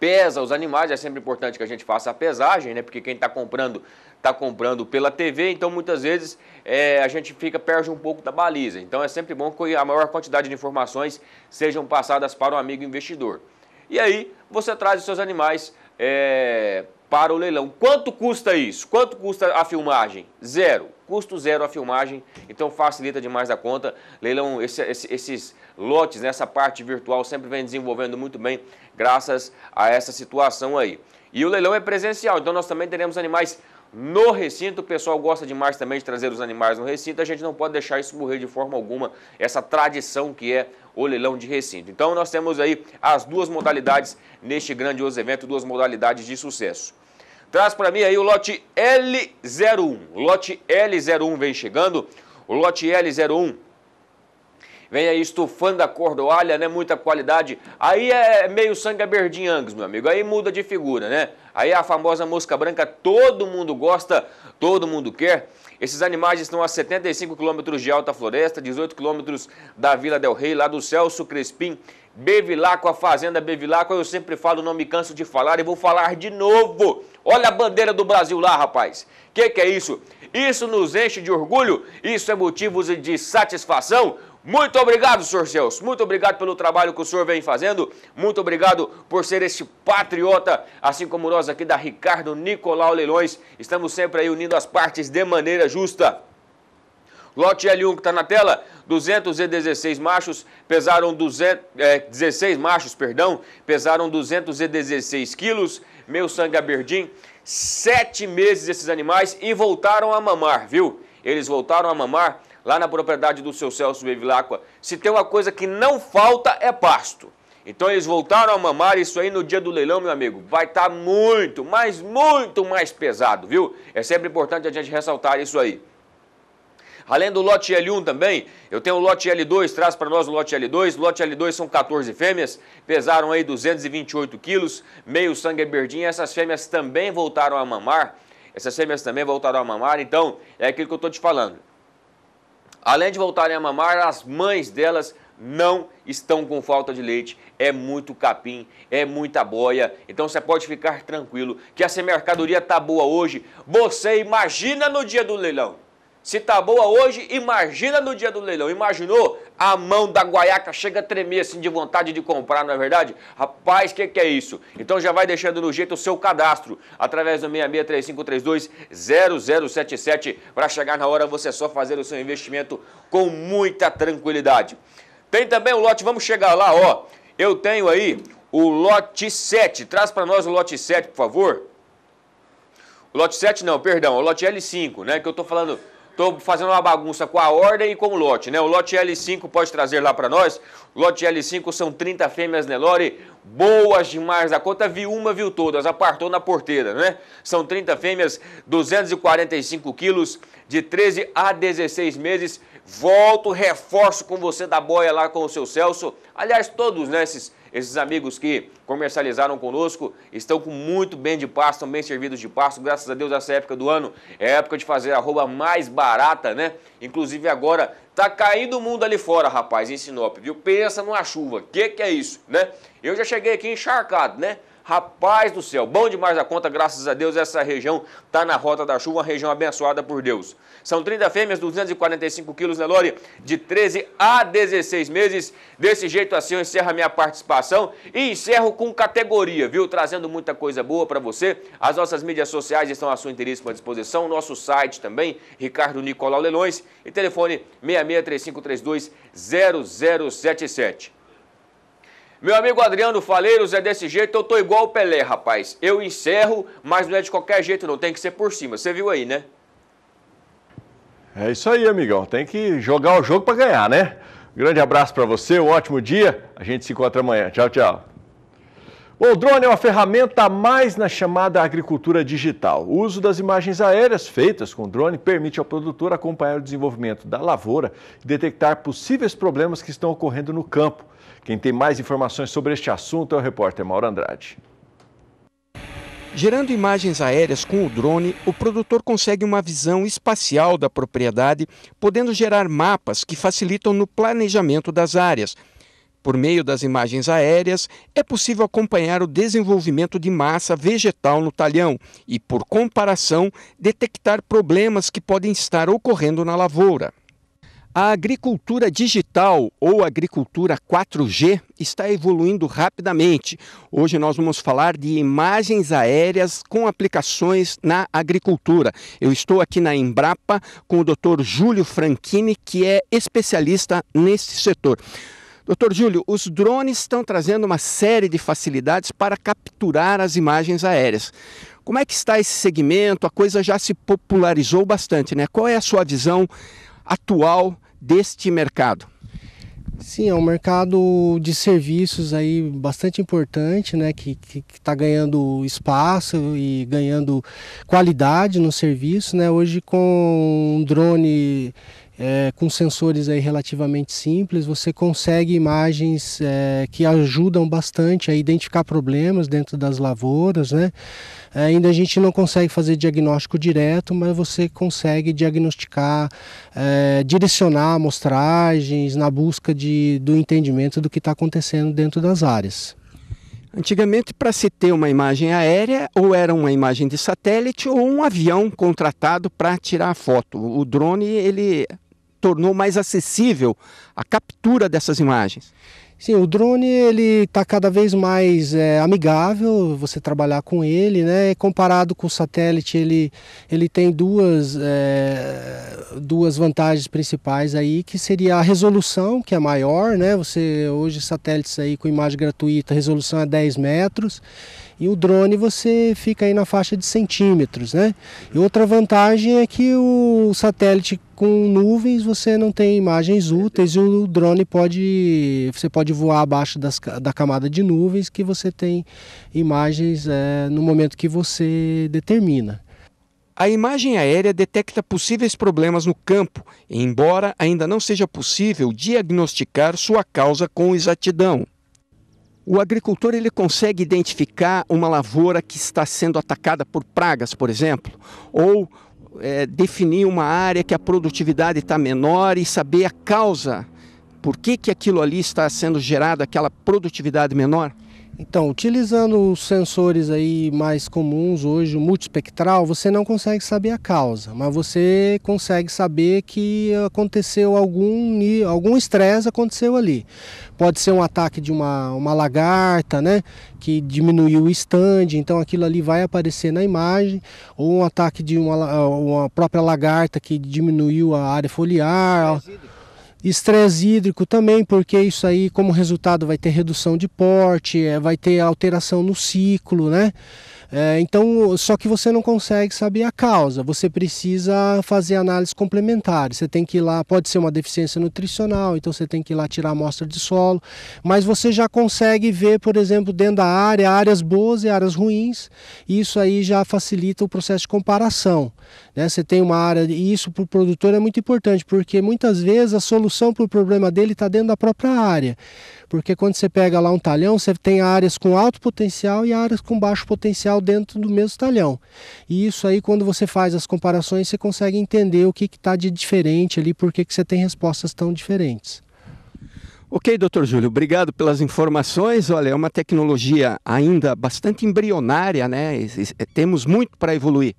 pesa os animais, é sempre importante que a gente faça a pesagem, né? Porque quem está comprando, está comprando pela TV, então muitas vezes é, a gente fica, perde um pouco da baliza. Então é sempre bom que a maior quantidade de informações sejam passadas para o um amigo investidor. E aí você traz os seus animais é, para o leilão. Quanto custa isso? Quanto custa a filmagem? Zero. Custo zero a filmagem, então facilita demais a conta. Leilão, esse, esse, esses lotes nessa né, parte virtual sempre vem desenvolvendo muito bem, graças a essa situação aí. E o leilão é presencial, então nós também teremos animais no recinto. O pessoal gosta demais também de trazer os animais no recinto. A gente não pode deixar isso morrer de forma alguma, essa tradição que é o leilão de recinto. Então nós temos aí as duas modalidades neste grandioso evento, duas modalidades de sucesso. Traz para mim aí o lote L01. O lote L01 vem chegando. O lote L01 vem aí estufando a cordoalha, né? Muita qualidade. Aí é meio sangue aberdinhangos, meu amigo. Aí muda de figura, né? Aí é a famosa mosca branca, todo mundo gosta, todo mundo quer. Esses animais estão a 75 quilômetros de Alta Floresta, 18 quilômetros da Vila Del Rey, lá do Celso Crespim, Bevilacqua, a Fazenda Bevilacqua. Eu sempre falo, não me canso de falar e vou falar de novo. Olha a bandeira do Brasil lá, rapaz. O que, que é isso? Isso nos enche de orgulho? Isso é motivo de satisfação? Muito obrigado, Sr. Celso. Muito obrigado pelo trabalho que o senhor vem fazendo. Muito obrigado por ser este patriota, assim como nós aqui da Ricardo Nicolau Leilões. Estamos sempre aí unindo as partes de maneira justa. Lote L1 que está na tela, 216 machos, pesaram 200, é, 16 machos, perdão, pesaram 216 quilos, meu sangue aberdim, sete meses esses animais e voltaram a mamar, viu? Eles voltaram a mamar lá na propriedade do seu Celso Bevilacqua, se tem uma coisa que não falta é pasto. Então eles voltaram a mamar isso aí no dia do leilão, meu amigo. Vai estar tá muito, mas muito mais pesado, viu? É sempre importante a gente ressaltar isso aí. Além do lote L1 também, eu tenho o lote L2, traz para nós o lote L2. Lote L2 são 14 fêmeas, pesaram aí 228 quilos, meio sangue berdinho. Essas fêmeas também voltaram a mamar. Essas fêmeas também voltaram a mamar, então é aquilo que eu estou te falando. Além de voltarem a mamar, as mães delas não estão com falta de leite. É muito capim, é muita boia. Então você pode ficar tranquilo que essa mercadoria tá boa hoje. Você imagina no dia do leilão. Se tá boa hoje, imagina no dia do leilão. Imaginou? a mão da guaiaca chega a tremer assim de vontade de comprar, não é verdade? Rapaz, o que, que é isso? Então já vai deixando no jeito o seu cadastro através do 6635320077 para chegar na hora você só fazer o seu investimento com muita tranquilidade. Tem também o lote, vamos chegar lá, ó. Eu tenho aí o lote 7. Traz para nós o lote 7, por favor. O lote 7 não, perdão, o lote L5, né, que eu tô falando Estou fazendo uma bagunça com a ordem e com o lote, né? O lote L5 pode trazer lá para nós. O lote L5 são 30 fêmeas Nelore, né, boas demais da conta. Vi uma, viu todas, apartou na porteira, né? São 30 fêmeas, 245 quilos, de 13 a 16 meses. Volto, reforço com você da boia lá com o seu Celso. Aliás, todos né, esses, esses amigos que comercializaram conosco estão com muito bem de pasto, estão bem servidos de pasto. Graças a Deus, essa época do ano é época de fazer a roupa mais barata, né? Inclusive agora tá caindo o mundo ali fora, rapaz, em Sinop, viu? Pensa numa chuva. Que que é isso, né? Eu já cheguei aqui encharcado, né? Rapaz do céu, bom demais a conta, graças a Deus, essa região está na rota da chuva, uma região abençoada por Deus. São 30 fêmeas, 245 quilos, né, Lore? De 13 a 16 meses. Desse jeito assim eu encerro a minha participação e encerro com categoria, viu? Trazendo muita coisa boa para você. As nossas mídias sociais estão à sua à disposição, nosso site também, Ricardo Nicolau Leilões, e telefone 6635320077. Meu amigo Adriano Faleiros, é desse jeito, eu tô igual o Pelé, rapaz. Eu encerro, mas não é de qualquer jeito não, tem que ser por cima. Você viu aí, né? É isso aí, amigão. Tem que jogar o jogo para ganhar, né? Grande abraço para você, um ótimo dia. A gente se encontra amanhã. Tchau, tchau. O drone é uma ferramenta a mais na chamada agricultura digital. O uso das imagens aéreas feitas com drone permite ao produtor acompanhar o desenvolvimento da lavoura e detectar possíveis problemas que estão ocorrendo no campo. Quem tem mais informações sobre este assunto é o repórter Mauro Andrade. Gerando imagens aéreas com o drone, o produtor consegue uma visão espacial da propriedade, podendo gerar mapas que facilitam no planejamento das áreas. Por meio das imagens aéreas, é possível acompanhar o desenvolvimento de massa vegetal no talhão e, por comparação, detectar problemas que podem estar ocorrendo na lavoura. A agricultura digital ou agricultura 4G está evoluindo rapidamente. Hoje nós vamos falar de imagens aéreas com aplicações na agricultura. Eu estou aqui na Embrapa com o Dr. Júlio Franchini, que é especialista nesse setor. Doutor Júlio, os drones estão trazendo uma série de facilidades para capturar as imagens aéreas. Como é que está esse segmento? A coisa já se popularizou bastante, né? Qual é a sua visão atual deste mercado? Sim, é um mercado de serviços aí bastante importante, né? Que está ganhando espaço e ganhando qualidade no serviço, né? Hoje com um drone é, com sensores aí relativamente simples, você consegue imagens é, que ajudam bastante a identificar problemas dentro das lavouras. Né? É, ainda a gente não consegue fazer diagnóstico direto, mas você consegue diagnosticar, é, direcionar amostragens na busca de, do entendimento do que está acontecendo dentro das áreas. Antigamente, para se ter uma imagem aérea, ou era uma imagem de satélite ou um avião contratado para tirar a foto. O drone, ele tornou mais acessível a captura dessas imagens? Sim, o drone ele está cada vez mais é, amigável você trabalhar com ele, né? Comparado com o satélite, ele, ele tem duas, é, duas vantagens principais aí, que seria a resolução, que é maior, né? Você hoje satélites aí com imagem gratuita, a resolução é 10 metros e o drone você fica aí na faixa de centímetros, né? E outra vantagem é que o satélite com nuvens você não tem imagens úteis e o drone pode você pode voar abaixo das, da camada de nuvens que você tem imagens é, no momento que você determina. A imagem aérea detecta possíveis problemas no campo, embora ainda não seja possível diagnosticar sua causa com exatidão. O agricultor ele consegue identificar uma lavoura que está sendo atacada por pragas, por exemplo, ou é, definir uma área que a produtividade está menor e saber a causa. Por que, que aquilo ali está sendo gerado, aquela produtividade menor? Então, utilizando os sensores aí mais comuns hoje, o multispectral, você não consegue saber a causa, mas você consegue saber que aconteceu algum algum estresse aconteceu ali. Pode ser um ataque de uma, uma lagarta, né, que diminuiu o stand, então aquilo ali vai aparecer na imagem, ou um ataque de uma, uma própria lagarta que diminuiu a área foliar. Estresse hídrico também, porque isso aí, como resultado, vai ter redução de porte, é, vai ter alteração no ciclo, né? É, então, só que você não consegue saber a causa, você precisa fazer análise complementar. Você tem que ir lá, pode ser uma deficiência nutricional, então você tem que ir lá tirar amostra de solo, mas você já consegue ver, por exemplo, dentro da área, áreas boas e áreas ruins, e isso aí já facilita o processo de comparação. Né? Você tem uma área, e isso para o produtor é muito importante, porque muitas vezes a solução para o problema dele está dentro da própria área. Porque quando você pega lá um talhão, você tem áreas com alto potencial e áreas com baixo potencial dentro do mesmo talhão. E isso aí, quando você faz as comparações, você consegue entender o que está de diferente ali, por que você tem respostas tão diferentes. Ok, doutor Júlio, obrigado pelas informações. Olha, é uma tecnologia ainda bastante embrionária, né? Temos muito para evoluir.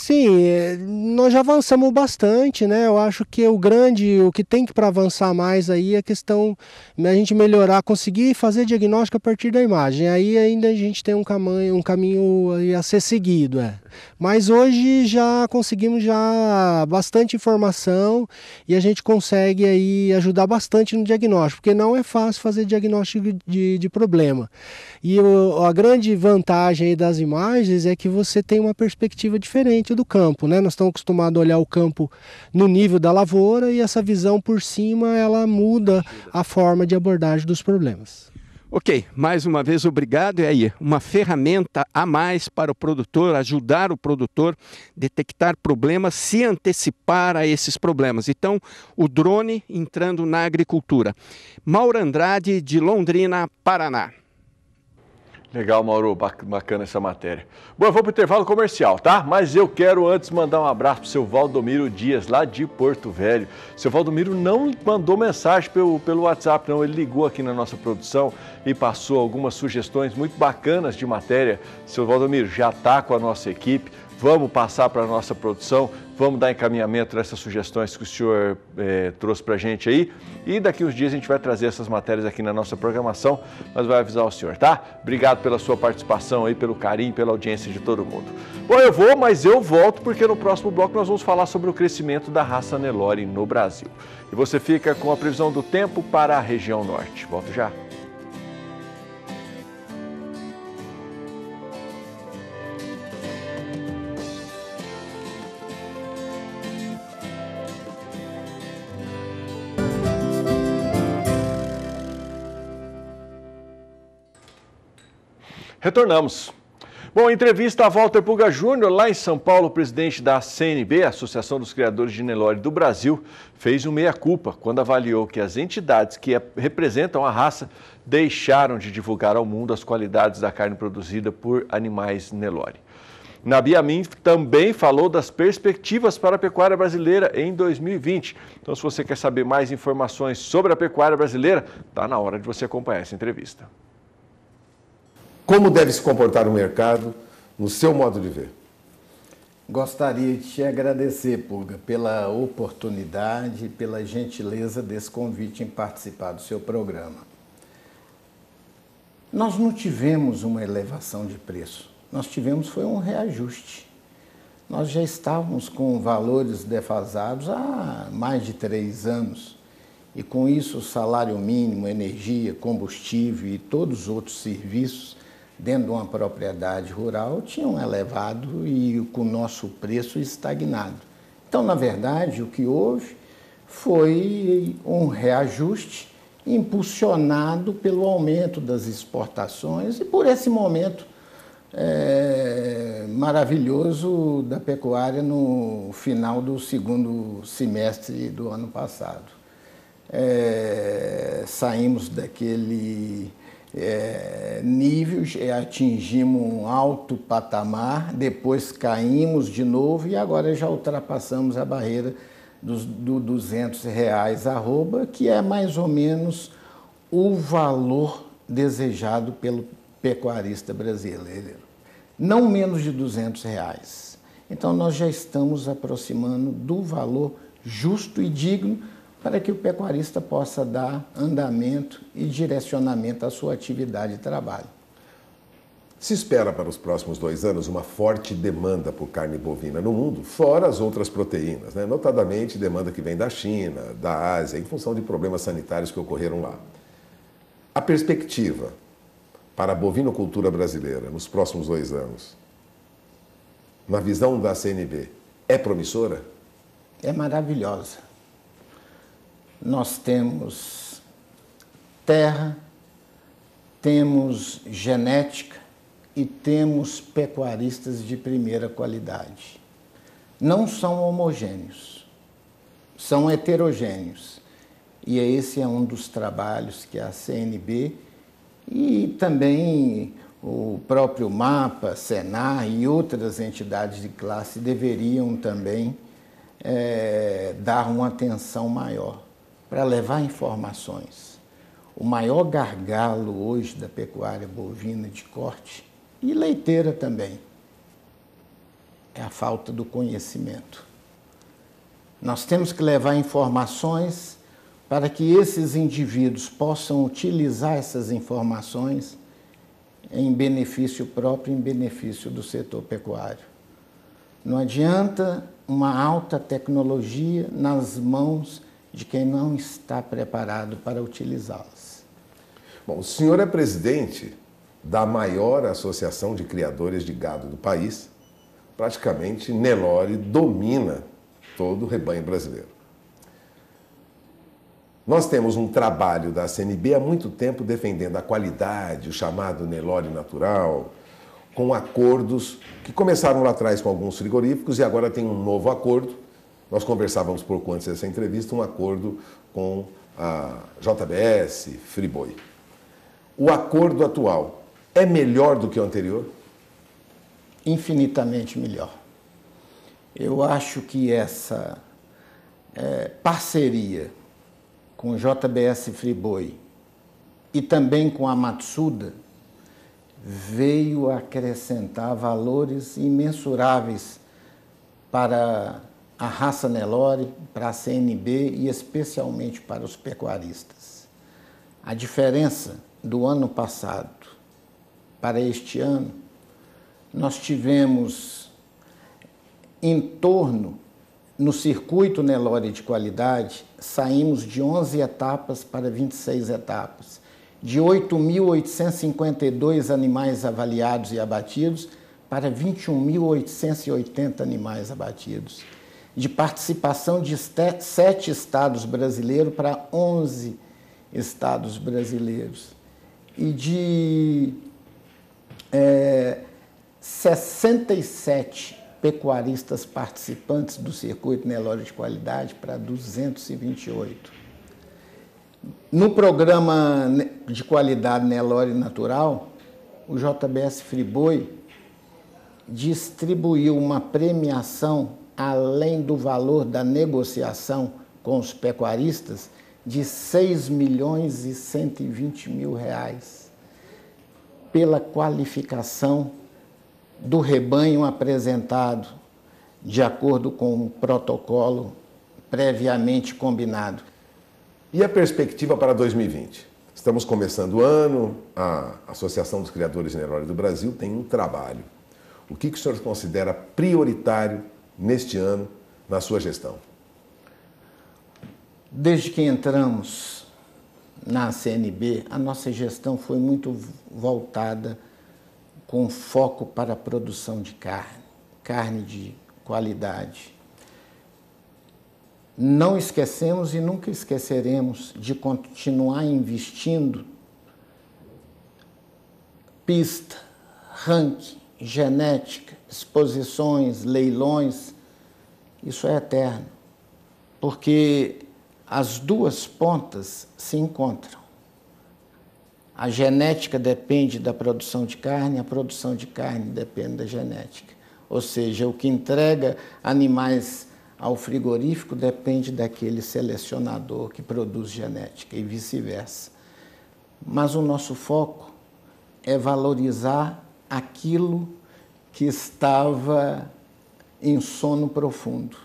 Sim, eh, nós já avançamos bastante, né? Eu acho que o grande, o que tem que para avançar mais aí é a questão a gente melhorar, conseguir fazer diagnóstico a partir da imagem. Aí ainda a gente tem um caminho, um caminho a ser seguido, é. Mas hoje já conseguimos já bastante informação e a gente consegue aí ajudar bastante no diagnóstico, porque não é fácil fazer diagnóstico de, de problema. E o, a grande vantagem das imagens é que você tem uma perspectiva diferente parte do campo, né? Nós estamos acostumados a olhar o campo no nível da lavoura e essa visão por cima ela muda a forma de abordagem dos problemas. Ok, mais uma vez obrigado. E aí, uma ferramenta a mais para o produtor, ajudar o produtor a detectar problemas, se antecipar a esses problemas. Então, o drone entrando na agricultura. Mauro Andrade, de Londrina, Paraná. Legal, Mauro, bacana essa matéria. Bom, eu vou para o intervalo comercial, tá? Mas eu quero antes mandar um abraço para o seu Valdomiro Dias, lá de Porto Velho. Seu Valdomiro não mandou mensagem pelo, pelo WhatsApp, não. Ele ligou aqui na nossa produção e passou algumas sugestões muito bacanas de matéria. Seu Valdomiro já está com a nossa equipe vamos passar para a nossa produção, vamos dar encaminhamento nessas sugestões que o senhor eh, trouxe para a gente aí. E daqui uns dias a gente vai trazer essas matérias aqui na nossa programação, mas vai avisar o senhor, tá? Obrigado pela sua participação aí, pelo carinho, pela audiência de todo mundo. Bom, eu vou, mas eu volto porque no próximo bloco nós vamos falar sobre o crescimento da raça Nelore no Brasil. E você fica com a previsão do tempo para a região norte. Volto já. Retornamos. Bom, entrevista a Walter Puga Júnior, lá em São Paulo, presidente da CNB, Associação dos Criadores de Nelore do Brasil, fez um meia-culpa quando avaliou que as entidades que é, representam a raça deixaram de divulgar ao mundo as qualidades da carne produzida por animais Nelore. Nabi Amin também falou das perspectivas para a pecuária brasileira em 2020. Então, se você quer saber mais informações sobre a pecuária brasileira, está na hora de você acompanhar essa entrevista como deve se comportar o mercado no seu modo de ver. Gostaria de te agradecer, Pulga, pela oportunidade e pela gentileza desse convite em participar do seu programa. Nós não tivemos uma elevação de preço, nós tivemos foi um reajuste. Nós já estávamos com valores defasados há mais de três anos e com isso o salário mínimo, energia, combustível e todos os outros serviços dentro de uma propriedade rural tinham elevado e com o nosso preço estagnado. Então, na verdade, o que houve foi um reajuste impulsionado pelo aumento das exportações e por esse momento é, maravilhoso da pecuária no final do segundo semestre do ano passado. É, saímos daquele é, níveis, é, atingimos um alto patamar, depois caímos de novo e agora já ultrapassamos a barreira dos do 200 reais arroba, que é mais ou menos o valor desejado pelo pecuarista brasileiro. Não menos de 200 reais. Então nós já estamos aproximando do valor justo e digno para que o pecuarista possa dar andamento e direcionamento à sua atividade de trabalho. Se espera para os próximos dois anos uma forte demanda por carne bovina no mundo, fora as outras proteínas, né? notadamente demanda que vem da China, da Ásia, em função de problemas sanitários que ocorreram lá. A perspectiva para a bovinocultura brasileira nos próximos dois anos, na visão da CNB, é promissora? É maravilhosa nós temos terra, temos genética e temos pecuaristas de primeira qualidade. Não são homogêneos, são heterogêneos. E esse é um dos trabalhos que a CNB e também o próprio MAPA, Senar e outras entidades de classe deveriam também é, dar uma atenção maior para levar informações. O maior gargalo hoje da pecuária bovina de corte e leiteira também é a falta do conhecimento. Nós temos que levar informações para que esses indivíduos possam utilizar essas informações em benefício próprio, em benefício do setor pecuário. Não adianta uma alta tecnologia nas mãos de quem não está preparado para utilizá-las. Bom, o senhor é presidente da maior associação de criadores de gado do país. Praticamente, Nelore domina todo o rebanho brasileiro. Nós temos um trabalho da CNB há muito tempo defendendo a qualidade, o chamado Nelore natural, com acordos que começaram lá atrás com alguns frigoríficos e agora tem um novo acordo nós conversávamos por conta dessa entrevista um acordo com a JBS, Friboi. O acordo atual é melhor do que o anterior? Infinitamente melhor. Eu acho que essa é, parceria com JBS Friboi e também com a Matsuda veio acrescentar valores imensuráveis para a raça Nelore, para a CNB e especialmente para os pecuaristas. A diferença do ano passado para este ano, nós tivemos em torno, no circuito Nelore de qualidade, saímos de 11 etapas para 26 etapas. De 8.852 animais avaliados e abatidos para 21.880 animais abatidos de participação de sete estados brasileiros para 11 estados brasileiros e de é, 67 pecuaristas participantes do circuito Nelório de Qualidade para 228. No programa de qualidade Nelore Natural, o JBS Friboi distribuiu uma premiação além do valor da negociação com os pecuaristas, de 6 milhões e 120 mil reais, pela qualificação do rebanho apresentado, de acordo com o protocolo previamente combinado. E a perspectiva para 2020? Estamos começando o ano, a Associação dos Criadores Generais do Brasil tem um trabalho. O que, que o senhor considera prioritário neste ano na sua gestão? Desde que entramos na CNB, a nossa gestão foi muito voltada com foco para a produção de carne, carne de qualidade. Não esquecemos e nunca esqueceremos de continuar investindo pista, ranking, genética, exposições, leilões, isso é eterno, porque as duas pontas se encontram. A genética depende da produção de carne, a produção de carne depende da genética. Ou seja, o que entrega animais ao frigorífico depende daquele selecionador que produz genética e vice-versa. Mas o nosso foco é valorizar aquilo que estava em sono profundo.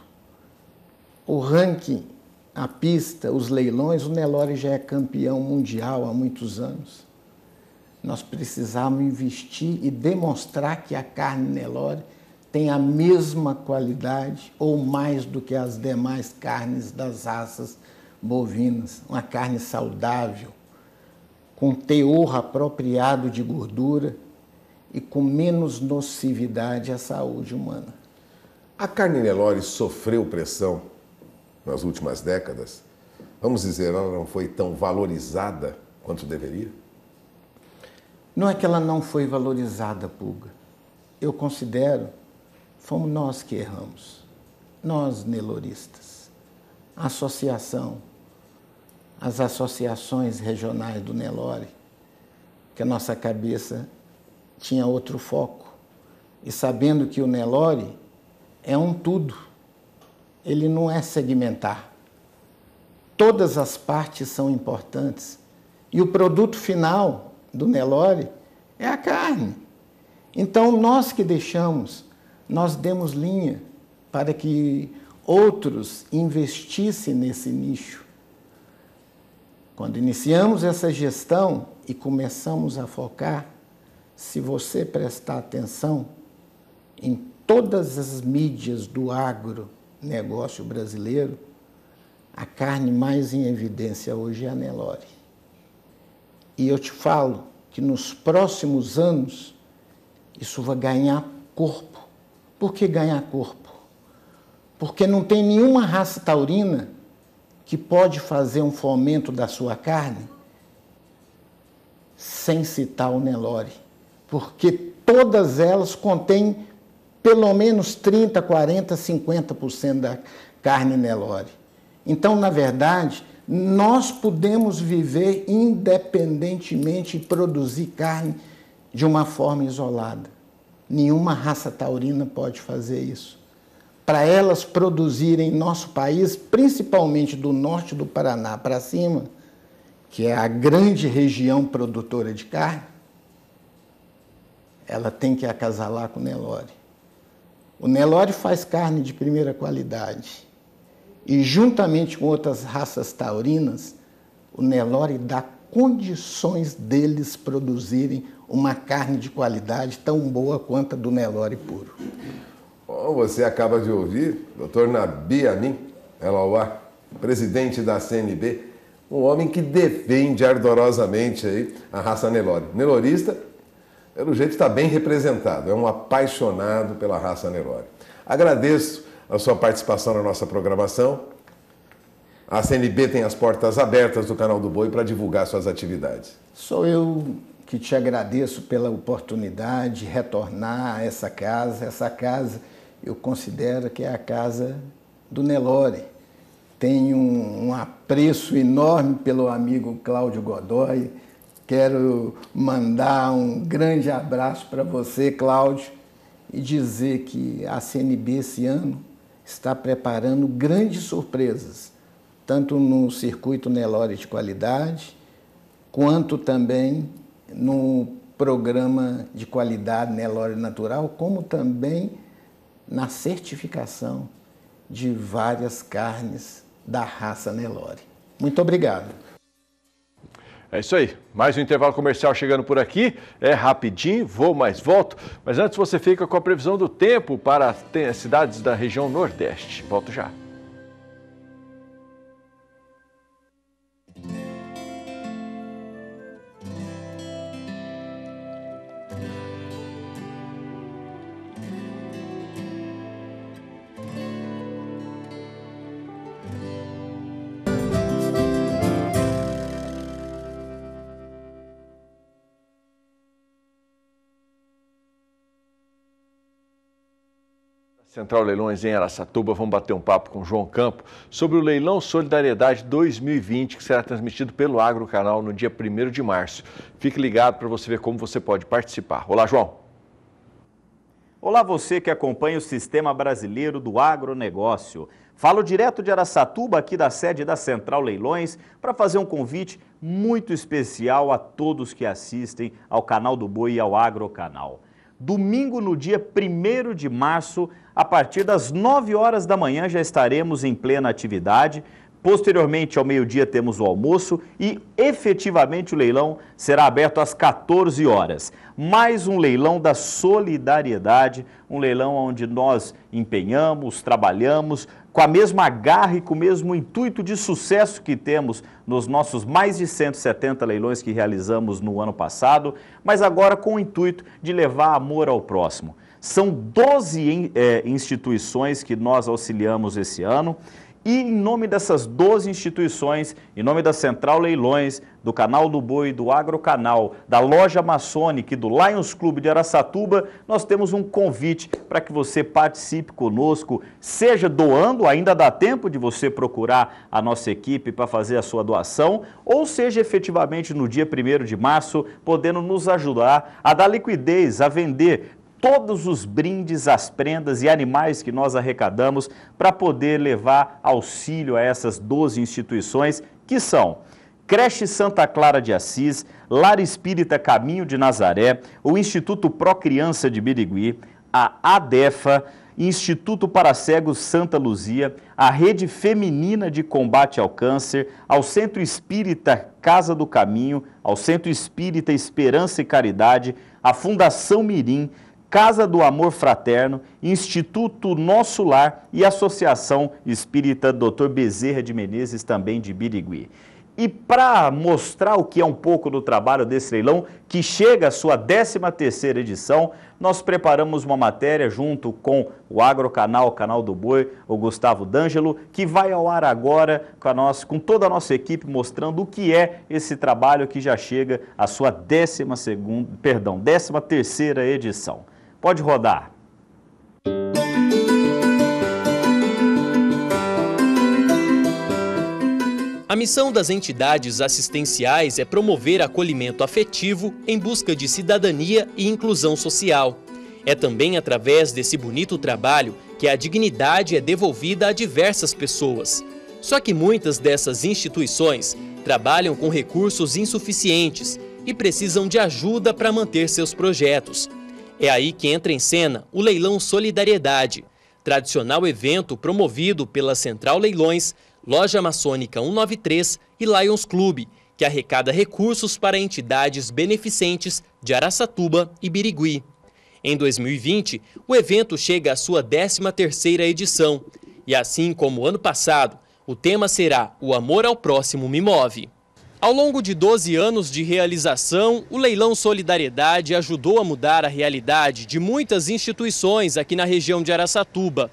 O ranking, a pista, os leilões, o Nelore já é campeão mundial há muitos anos. Nós precisávamos investir e demonstrar que a carne Nelore tem a mesma qualidade ou mais do que as demais carnes das raças bovinas. Uma carne saudável, com teor apropriado de gordura, e com menos nocividade à saúde humana. A carne Nelore sofreu pressão nas últimas décadas. Vamos dizer, ela não foi tão valorizada quanto deveria? Não é que ela não foi valorizada, Pulga. Eu considero fomos nós que erramos. Nós, neloristas. A associação, as associações regionais do Nelore, que a nossa cabeça tinha outro foco. E sabendo que o Nelore é um tudo, ele não é segmentar. Todas as partes são importantes. E o produto final do Nelore é a carne. Então, nós que deixamos, nós demos linha para que outros investissem nesse nicho. Quando iniciamos essa gestão e começamos a focar, se você prestar atenção em todas as mídias do agronegócio brasileiro, a carne mais em evidência hoje é a Nelore. E eu te falo que nos próximos anos isso vai ganhar corpo. Por que ganhar corpo? Porque não tem nenhuma raça taurina que pode fazer um fomento da sua carne sem citar o Nelore porque todas elas contêm pelo menos 30, 40, 50% da carne Nelore. Então, na verdade, nós podemos viver independentemente e produzir carne de uma forma isolada. Nenhuma raça taurina pode fazer isso. Para elas produzirem em nosso país, principalmente do norte do Paraná para cima, que é a grande região produtora de carne, ela tem que acasalar com o Nelore. O Nelore faz carne de primeira qualidade. E juntamente com outras raças taurinas, o Nelore dá condições deles produzirem uma carne de qualidade tão boa quanto a do Nelore puro. Bom, você acaba de ouvir Dr. Nabi Amin Elauá, presidente da CNB, um homem que defende ardorosamente aí a raça Nelore. Nelorista pelo é jeito está bem representado, é um apaixonado pela raça Nelore. Agradeço a sua participação na nossa programação. A CNB tem as portas abertas do canal do Boi para divulgar suas atividades. Sou eu que te agradeço pela oportunidade de retornar a essa casa. Essa casa eu considero que é a casa do Nelore. Tenho um apreço enorme pelo amigo Cláudio Godoy Quero mandar um grande abraço para você, Cláudio, e dizer que a CNB esse ano está preparando grandes surpresas, tanto no circuito Nelore de qualidade, quanto também no programa de qualidade Nelore Natural, como também na certificação de várias carnes da raça Nelore. Muito obrigado. É isso aí. Mais um intervalo comercial chegando por aqui. É rapidinho, vou mais volto. Mas antes você fica com a previsão do tempo para as cidades da região Nordeste. Volto já. Central Leilões em Aracatuba, vamos bater um papo com João Campo sobre o Leilão Solidariedade 2020, que será transmitido pelo Agro Canal no dia 1 de março. Fique ligado para você ver como você pode participar. Olá, João. Olá, você que acompanha o Sistema Brasileiro do Agronegócio. Falo direto de Aracatuba, aqui da sede da Central Leilões, para fazer um convite muito especial a todos que assistem ao Canal do Boi e ao Agro Canal domingo, no dia 1 de março, a partir das 9 horas da manhã, já estaremos em plena atividade. Posteriormente, ao meio-dia, temos o almoço e efetivamente o leilão será aberto às 14 horas. Mais um leilão da solidariedade, um leilão onde nós empenhamos, trabalhamos, com a mesma garra e com o mesmo intuito de sucesso que temos nos nossos mais de 170 leilões que realizamos no ano passado, mas agora com o intuito de levar amor ao próximo. São 12 eh, instituições que nós auxiliamos esse ano, e em nome dessas 12 instituições, em nome da Central Leilões, do Canal do Boi, do Agrocanal, da Loja Maçônica e do Lions Clube de Aracatuba, nós temos um convite para que você participe conosco, seja doando, ainda dá tempo de você procurar a nossa equipe para fazer a sua doação, ou seja efetivamente no dia 1 de março, podendo nos ajudar a dar liquidez, a vender todos os brindes, as prendas e animais que nós arrecadamos para poder levar auxílio a essas 12 instituições que são Creche Santa Clara de Assis, Lar Espírita Caminho de Nazaré, o Instituto Pro Criança de Birigui, a ADEFA, Instituto para Cegos Santa Luzia, a Rede Feminina de Combate ao Câncer, ao Centro Espírita Casa do Caminho, ao Centro Espírita Esperança e Caridade, a Fundação Mirim, Casa do Amor Fraterno, Instituto Nosso Lar e Associação Espírita Dr. Bezerra de Menezes, também de Birigui. E para mostrar o que é um pouco do trabalho desse leilão, que chega à sua 13ª edição, nós preparamos uma matéria junto com o Agrocanal, o Canal do Boi, o Gustavo D'Angelo, que vai ao ar agora com, a nossa, com toda a nossa equipe mostrando o que é esse trabalho que já chega à sua 12ª, perdão, 13ª edição. Pode rodar. A missão das entidades assistenciais é promover acolhimento afetivo em busca de cidadania e inclusão social. É também através desse bonito trabalho que a dignidade é devolvida a diversas pessoas. Só que muitas dessas instituições trabalham com recursos insuficientes e precisam de ajuda para manter seus projetos. É aí que entra em cena o leilão Solidariedade, tradicional evento promovido pela Central Leilões, Loja Maçônica 193 e Lions Clube, que arrecada recursos para entidades beneficentes de Araçatuba e Birigui. Em 2020, o evento chega à sua 13ª edição. E assim como ano passado, o tema será O Amor ao Próximo Me Move. Ao longo de 12 anos de realização, o Leilão Solidariedade ajudou a mudar a realidade de muitas instituições aqui na região de Araçatuba.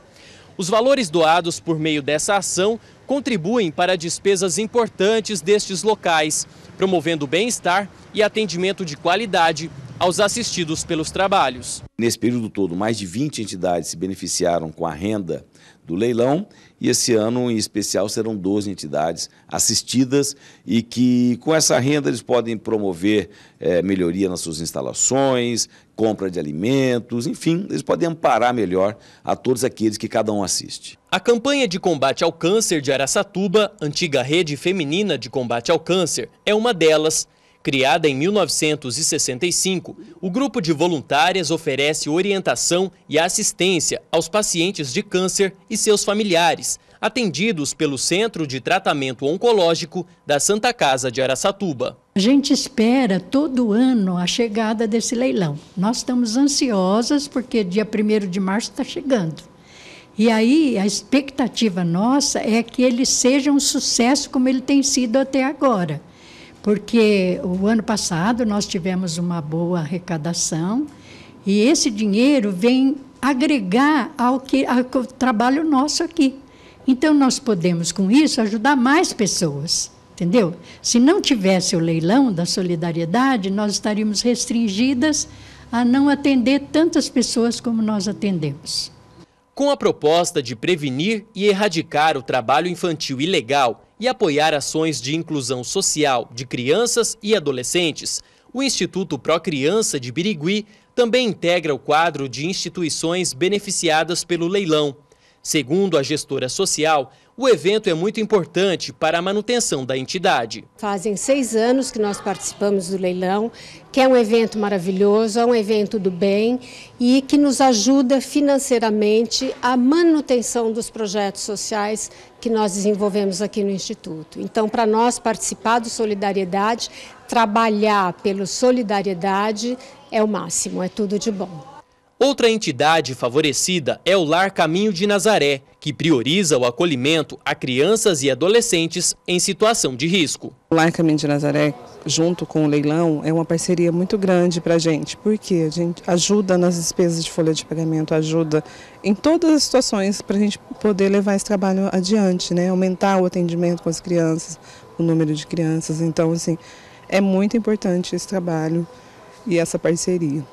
Os valores doados por meio dessa ação contribuem para despesas importantes destes locais, promovendo bem-estar e atendimento de qualidade aos assistidos pelos trabalhos. Nesse período todo, mais de 20 entidades se beneficiaram com a renda do leilão e esse ano, em especial, serão 12 entidades assistidas e que, com essa renda, eles podem promover é, melhoria nas suas instalações, compra de alimentos, enfim, eles podem amparar melhor a todos aqueles que cada um assiste. A campanha de combate ao câncer de Araçatuba, antiga rede feminina de combate ao câncer, é uma delas Criada em 1965, o grupo de voluntárias oferece orientação e assistência aos pacientes de câncer e seus familiares, atendidos pelo Centro de Tratamento Oncológico da Santa Casa de Araçatuba. A gente espera todo ano a chegada desse leilão. Nós estamos ansiosas porque dia 1 de março está chegando. E aí a expectativa nossa é que ele seja um sucesso como ele tem sido até agora porque o ano passado nós tivemos uma boa arrecadação e esse dinheiro vem agregar ao, que, ao trabalho nosso aqui. Então, nós podemos, com isso, ajudar mais pessoas, entendeu? Se não tivesse o leilão da solidariedade, nós estaríamos restringidas a não atender tantas pessoas como nós atendemos. Com a proposta de prevenir e erradicar o trabalho infantil ilegal e apoiar ações de inclusão social de crianças e adolescentes, o Instituto Pro Criança de Birigui também integra o quadro de instituições beneficiadas pelo leilão. Segundo a gestora social, o evento é muito importante para a manutenção da entidade. Fazem seis anos que nós participamos do leilão, que é um evento maravilhoso, é um evento do bem e que nos ajuda financeiramente a manutenção dos projetos sociais que nós desenvolvemos aqui no Instituto. Então, para nós participar do Solidariedade, trabalhar pelo Solidariedade é o máximo, é tudo de bom. Outra entidade favorecida é o Lar Caminho de Nazaré, que prioriza o acolhimento a crianças e adolescentes em situação de risco. O Lar Caminho de Nazaré, junto com o leilão, é uma parceria muito grande para a gente, porque a gente ajuda nas despesas de folha de pagamento, ajuda em todas as situações para a gente poder levar esse trabalho adiante, né? aumentar o atendimento com as crianças, o número de crianças. Então, assim, é muito importante esse trabalho e essa parceria.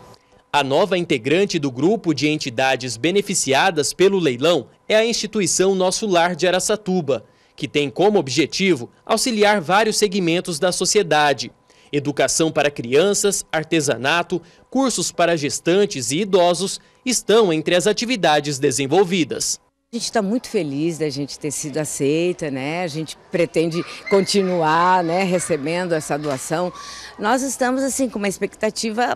A nova integrante do grupo de entidades beneficiadas pelo leilão é a instituição Nosso Lar de Aracatuba, que tem como objetivo auxiliar vários segmentos da sociedade. Educação para crianças, artesanato, cursos para gestantes e idosos estão entre as atividades desenvolvidas. A gente está muito feliz da gente ter sido aceita, né? A gente pretende continuar, né, recebendo essa doação. Nós estamos assim com uma expectativa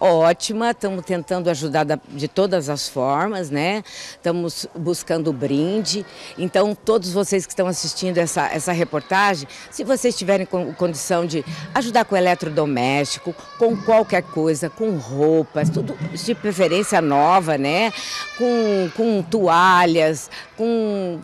ótima, estamos tentando ajudar de todas as formas, né? Estamos buscando brinde. Então, todos vocês que estão assistindo essa, essa reportagem, se vocês tiverem condição de ajudar com eletrodoméstico, com qualquer coisa, com roupas, tudo de preferência nova, né? Com, com toalhas, com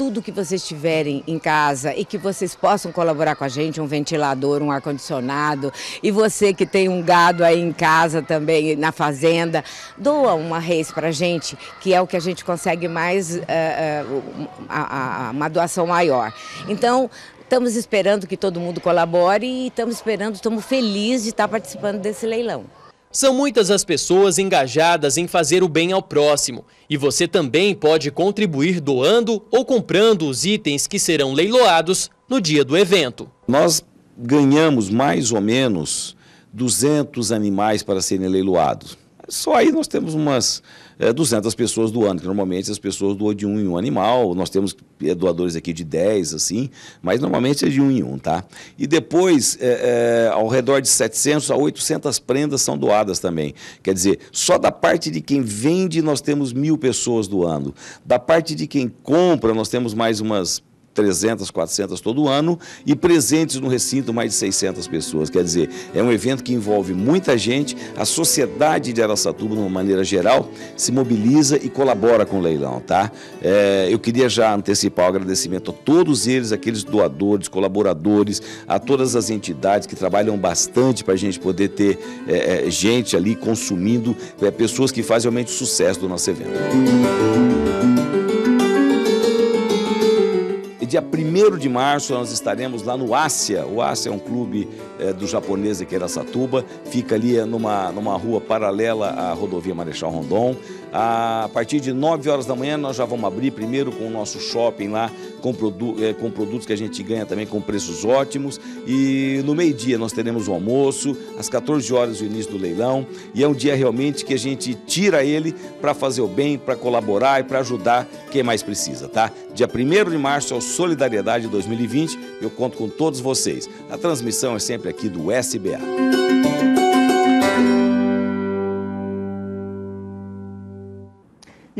tudo que vocês tiverem em casa e que vocês possam colaborar com a gente, um ventilador, um ar-condicionado, e você que tem um gado aí em casa também, na fazenda, doa uma reis para a gente, que é o que a gente consegue mais, uh, uh, a, a, uma doação maior. Então, estamos esperando que todo mundo colabore e estamos esperando, estamos felizes de estar participando desse leilão. São muitas as pessoas engajadas em fazer o bem ao próximo, e você também pode contribuir doando ou comprando os itens que serão leiloados no dia do evento. Nós ganhamos mais ou menos 200 animais para serem leiloados. Só aí nós temos umas é, 200 pessoas doando, que normalmente as pessoas doam de um em um animal, nós temos é, doadores aqui de 10, assim, mas normalmente é de um em um, tá? E depois, é, é, ao redor de 700 a 800 prendas são doadas também. Quer dizer, só da parte de quem vende, nós temos mil pessoas doando. Da parte de quem compra, nós temos mais umas 300, 400 todo ano e presentes no recinto mais de 600 pessoas. Quer dizer, é um evento que envolve muita gente, a sociedade de Araçatuba, de uma maneira geral, se mobiliza e colabora com o leilão, tá? É, eu queria já antecipar o agradecimento a todos eles, aqueles doadores, colaboradores, a todas as entidades que trabalham bastante para a gente poder ter é, é, gente ali consumindo, é, pessoas que fazem realmente o sucesso do nosso evento. Música dia 1 de março nós estaremos lá no Ásia. O Ásia é um clube é, do japonês de Satuba, fica ali é, numa, numa rua paralela à rodovia Marechal Rondon. A partir de 9 horas da manhã, nós já vamos abrir primeiro com o nosso shopping lá, com, produ é, com produtos que a gente ganha também com preços ótimos. E no meio-dia nós teremos o almoço, às 14 horas o início do leilão. E é um dia realmente que a gente tira ele para fazer o bem, para colaborar e para ajudar quem mais precisa, tá? Dia 1 de março é o Solidariedade 2020. Eu conto com todos vocês. A transmissão é sempre aqui do SBA.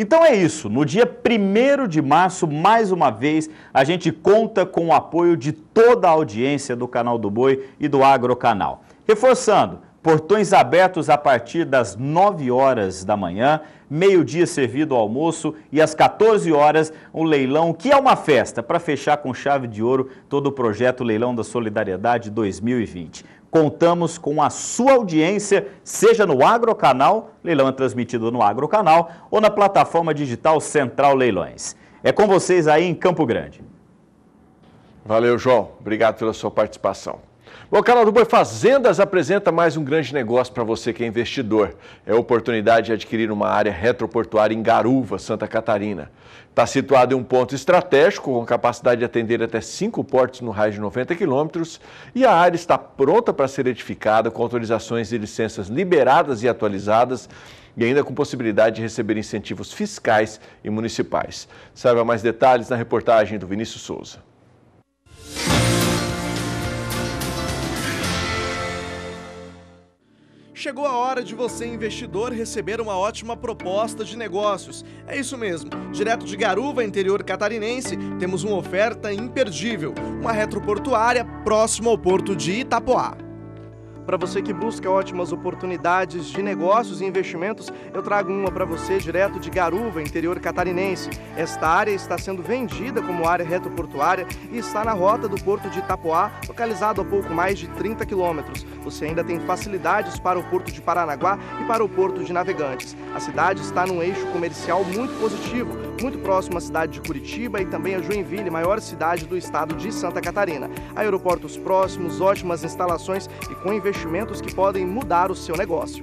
Então é isso, no dia 1 de março, mais uma vez, a gente conta com o apoio de toda a audiência do Canal do Boi e do Agrocanal. Reforçando, portões abertos a partir das 9 horas da manhã, meio-dia servido o almoço e às 14 horas um leilão que é uma festa para fechar com chave de ouro todo o projeto Leilão da Solidariedade 2020. Contamos com a sua audiência, seja no Agrocanal, leilão é transmitido no Agrocanal, ou na plataforma digital Central Leilões. É com vocês aí em Campo Grande. Valeu, João. Obrigado pela sua participação. Bom, canal do Boi Fazendas apresenta mais um grande negócio para você que é investidor. É a oportunidade de adquirir uma área retroportuária em Garuva, Santa Catarina. Está situado em um ponto estratégico, com capacidade de atender até cinco portos no raio de 90 quilômetros, e a área está pronta para ser edificada com autorizações e licenças liberadas e atualizadas e ainda com possibilidade de receber incentivos fiscais e municipais. Saiba mais detalhes na reportagem do Vinícius Souza. Chegou a hora de você, investidor, receber uma ótima proposta de negócios. É isso mesmo. Direto de Garuva, interior catarinense, temos uma oferta imperdível: uma retroportuária próxima ao porto de Itapoá. Para você que busca ótimas oportunidades de negócios e investimentos, eu trago uma para você direto de Garuva, interior catarinense. Esta área está sendo vendida como área retroportuária e está na rota do porto de Itapoá, localizado a pouco mais de 30 quilômetros. Você ainda tem facilidades para o porto de Paranaguá e para o porto de Navegantes. A cidade está num eixo comercial muito positivo, muito próximo à cidade de Curitiba e também a Joinville, maior cidade do estado de Santa Catarina. Aeroportos próximos, ótimas instalações e com investimentos investimentos que podem mudar o seu negócio.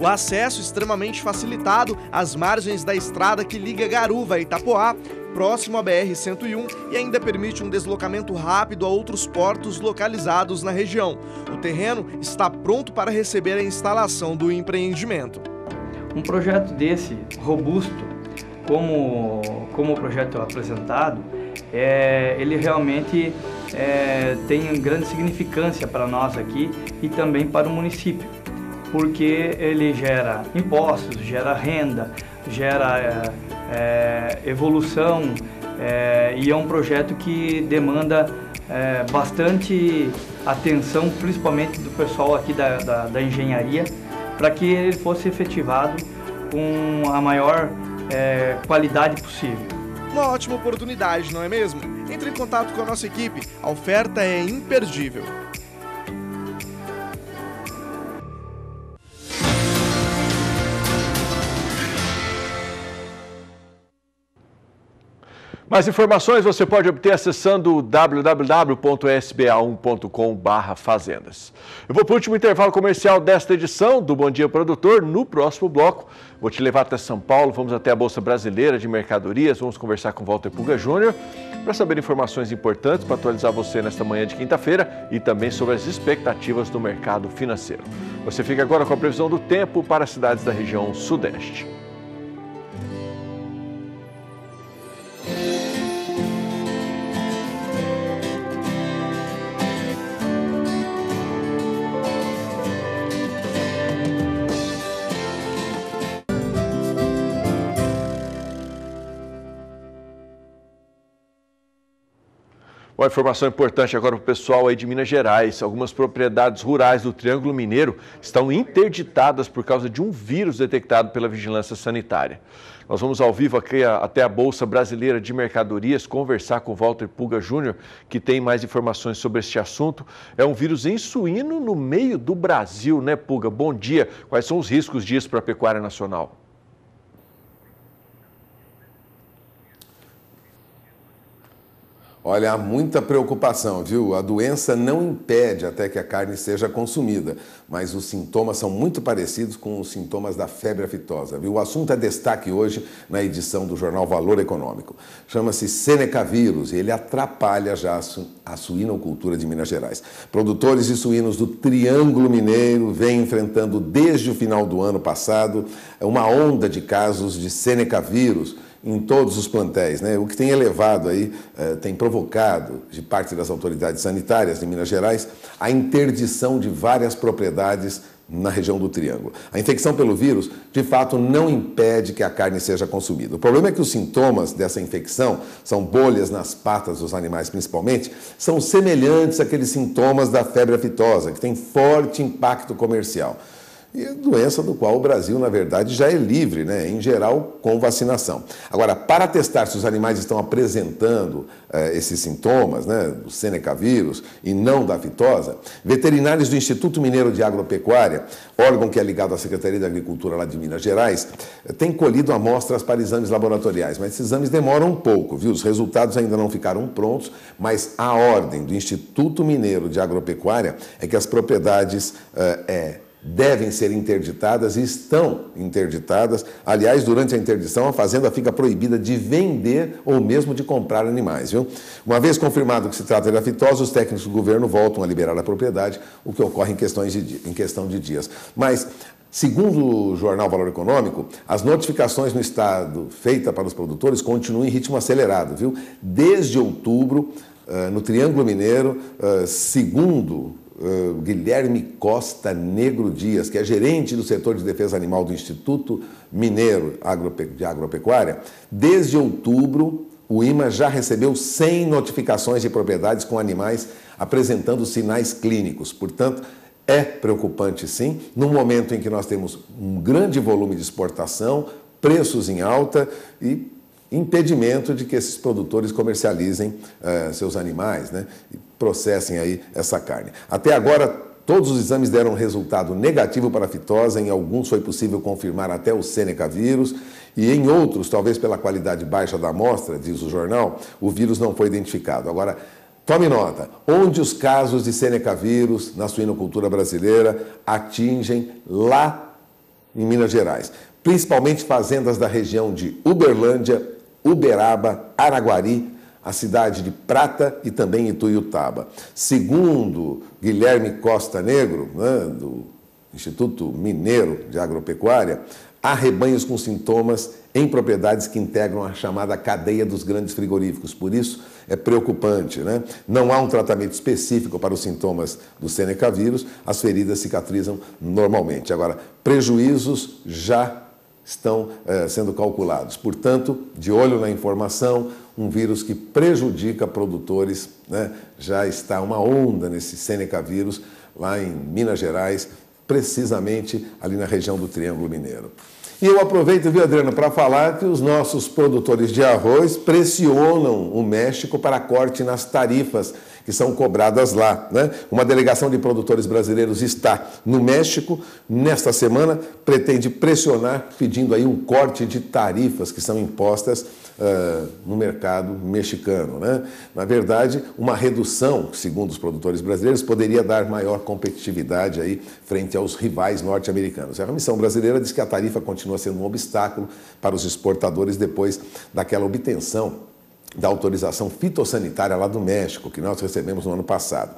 O acesso extremamente facilitado às margens da estrada que liga Garuva a Itapoá, próximo à BR-101, e ainda permite um deslocamento rápido a outros portos localizados na região. O terreno está pronto para receber a instalação do empreendimento. Um projeto desse, robusto, como, como o projeto é apresentado, é, ele realmente é, tem grande significância para nós aqui e também para o município, porque ele gera impostos, gera renda, gera é, é evolução é, e é um projeto que demanda é, bastante atenção, principalmente do pessoal aqui da, da, da engenharia, para que ele fosse efetivado com a maior qualidade possível. Uma ótima oportunidade, não é mesmo? Entre em contato com a nossa equipe, a oferta é imperdível. Mais informações você pode obter acessando www.sba1.com/fazendas. Eu vou para o último intervalo comercial desta edição do Bom Dia Produtor. No próximo bloco, vou te levar até São Paulo, vamos até a Bolsa Brasileira de Mercadorias, vamos conversar com Walter Puga Júnior para saber informações importantes para atualizar você nesta manhã de quinta-feira e também sobre as expectativas do mercado financeiro. Você fica agora com a previsão do tempo para as cidades da região Sudeste. Uma informação importante agora para o pessoal aí de Minas Gerais. Algumas propriedades rurais do Triângulo Mineiro estão interditadas por causa de um vírus detectado pela vigilância sanitária. Nós vamos ao vivo aqui até a Bolsa Brasileira de Mercadorias conversar com Walter Puga Júnior, que tem mais informações sobre este assunto. É um vírus em suíno no meio do Brasil, né, Puga? Bom dia. Quais são os riscos disso para a pecuária nacional? Olha, há muita preocupação, viu? A doença não impede até que a carne seja consumida, mas os sintomas são muito parecidos com os sintomas da febre aftosa, viu? O assunto é destaque hoje na edição do jornal Valor Econômico. Chama-se Senecavírus e ele atrapalha já a suinocultura de Minas Gerais. Produtores de suínos do Triângulo Mineiro vêm enfrentando desde o final do ano passado uma onda de casos de Senecavírus em todos os plantéis, né? o que tem elevado aí, eh, tem provocado de parte das autoridades sanitárias de Minas Gerais a interdição de várias propriedades na região do Triângulo. A infecção pelo vírus, de fato, não impede que a carne seja consumida. O problema é que os sintomas dessa infecção, são bolhas nas patas dos animais principalmente, são semelhantes àqueles sintomas da febre aftosa, que tem forte impacto comercial. E doença do qual o Brasil, na verdade, já é livre, né? em geral, com vacinação. Agora, para testar se os animais estão apresentando eh, esses sintomas, né, do Seneca vírus e não da aftosa, veterinários do Instituto Mineiro de Agropecuária, órgão que é ligado à Secretaria da Agricultura lá de Minas Gerais, têm colhido amostras para exames laboratoriais, mas esses exames demoram um pouco, viu? Os resultados ainda não ficaram prontos, mas a ordem do Instituto Mineiro de Agropecuária é que as propriedades eh, é, devem ser interditadas e estão interditadas. Aliás, durante a interdição, a fazenda fica proibida de vender ou mesmo de comprar animais. Viu? Uma vez confirmado que se trata de aftosa, os técnicos do governo voltam a liberar a propriedade, o que ocorre em, questões de, em questão de dias. Mas Segundo o jornal Valor Econômico, as notificações no estado feitas para os produtores continuam em ritmo acelerado, viu? Desde outubro, ah, no Triângulo Mineiro, ah, segundo eh, Guilherme Costa Negro Dias, que é gerente do setor de defesa animal do Instituto Mineiro de Agropecuária, desde outubro o IMA já recebeu 100 notificações de propriedades com animais apresentando sinais clínicos. Portanto, é preocupante sim, num momento em que nós temos um grande volume de exportação, preços em alta e impedimento de que esses produtores comercializem uh, seus animais. Né? processem aí essa carne. Até agora, Todos os exames deram resultado negativo para a fitose, em alguns foi possível confirmar até o Seneca vírus, e em outros, talvez pela qualidade baixa da amostra, diz o jornal, o vírus não foi identificado. Agora, tome nota, onde os casos de Seneca vírus na suinocultura brasileira atingem lá em Minas Gerais, principalmente fazendas da região de Uberlândia, Uberaba, Araguari, a cidade de Prata e também Ituiutaba. Segundo Guilherme Costa Negro, né, do Instituto Mineiro de Agropecuária, há rebanhos com sintomas em propriedades que integram a chamada cadeia dos grandes frigoríficos. Por isso, é preocupante. Né? Não há um tratamento específico para os sintomas do Seneca vírus, as feridas cicatrizam normalmente. Agora, prejuízos já estão eh, sendo calculados. Portanto, de olho na informação, um vírus que prejudica produtores. Né? Já está uma onda nesse Seneca vírus lá em Minas Gerais, precisamente ali na região do Triângulo Mineiro. E eu aproveito, viu, Adriano, para falar que os nossos produtores de arroz pressionam o México para corte nas tarifas que são cobradas lá. Né? Uma delegação de produtores brasileiros está no México nesta semana, pretende pressionar pedindo aí um corte de tarifas que são impostas uh, no mercado mexicano. Né? Na verdade, uma redução, segundo os produtores brasileiros, poderia dar maior competitividade aí frente aos rivais norte-americanos. É, a Comissão Brasileira diz que a tarifa continua sendo um obstáculo para os exportadores depois daquela obtenção da autorização fitossanitária lá do México, que nós recebemos no ano passado.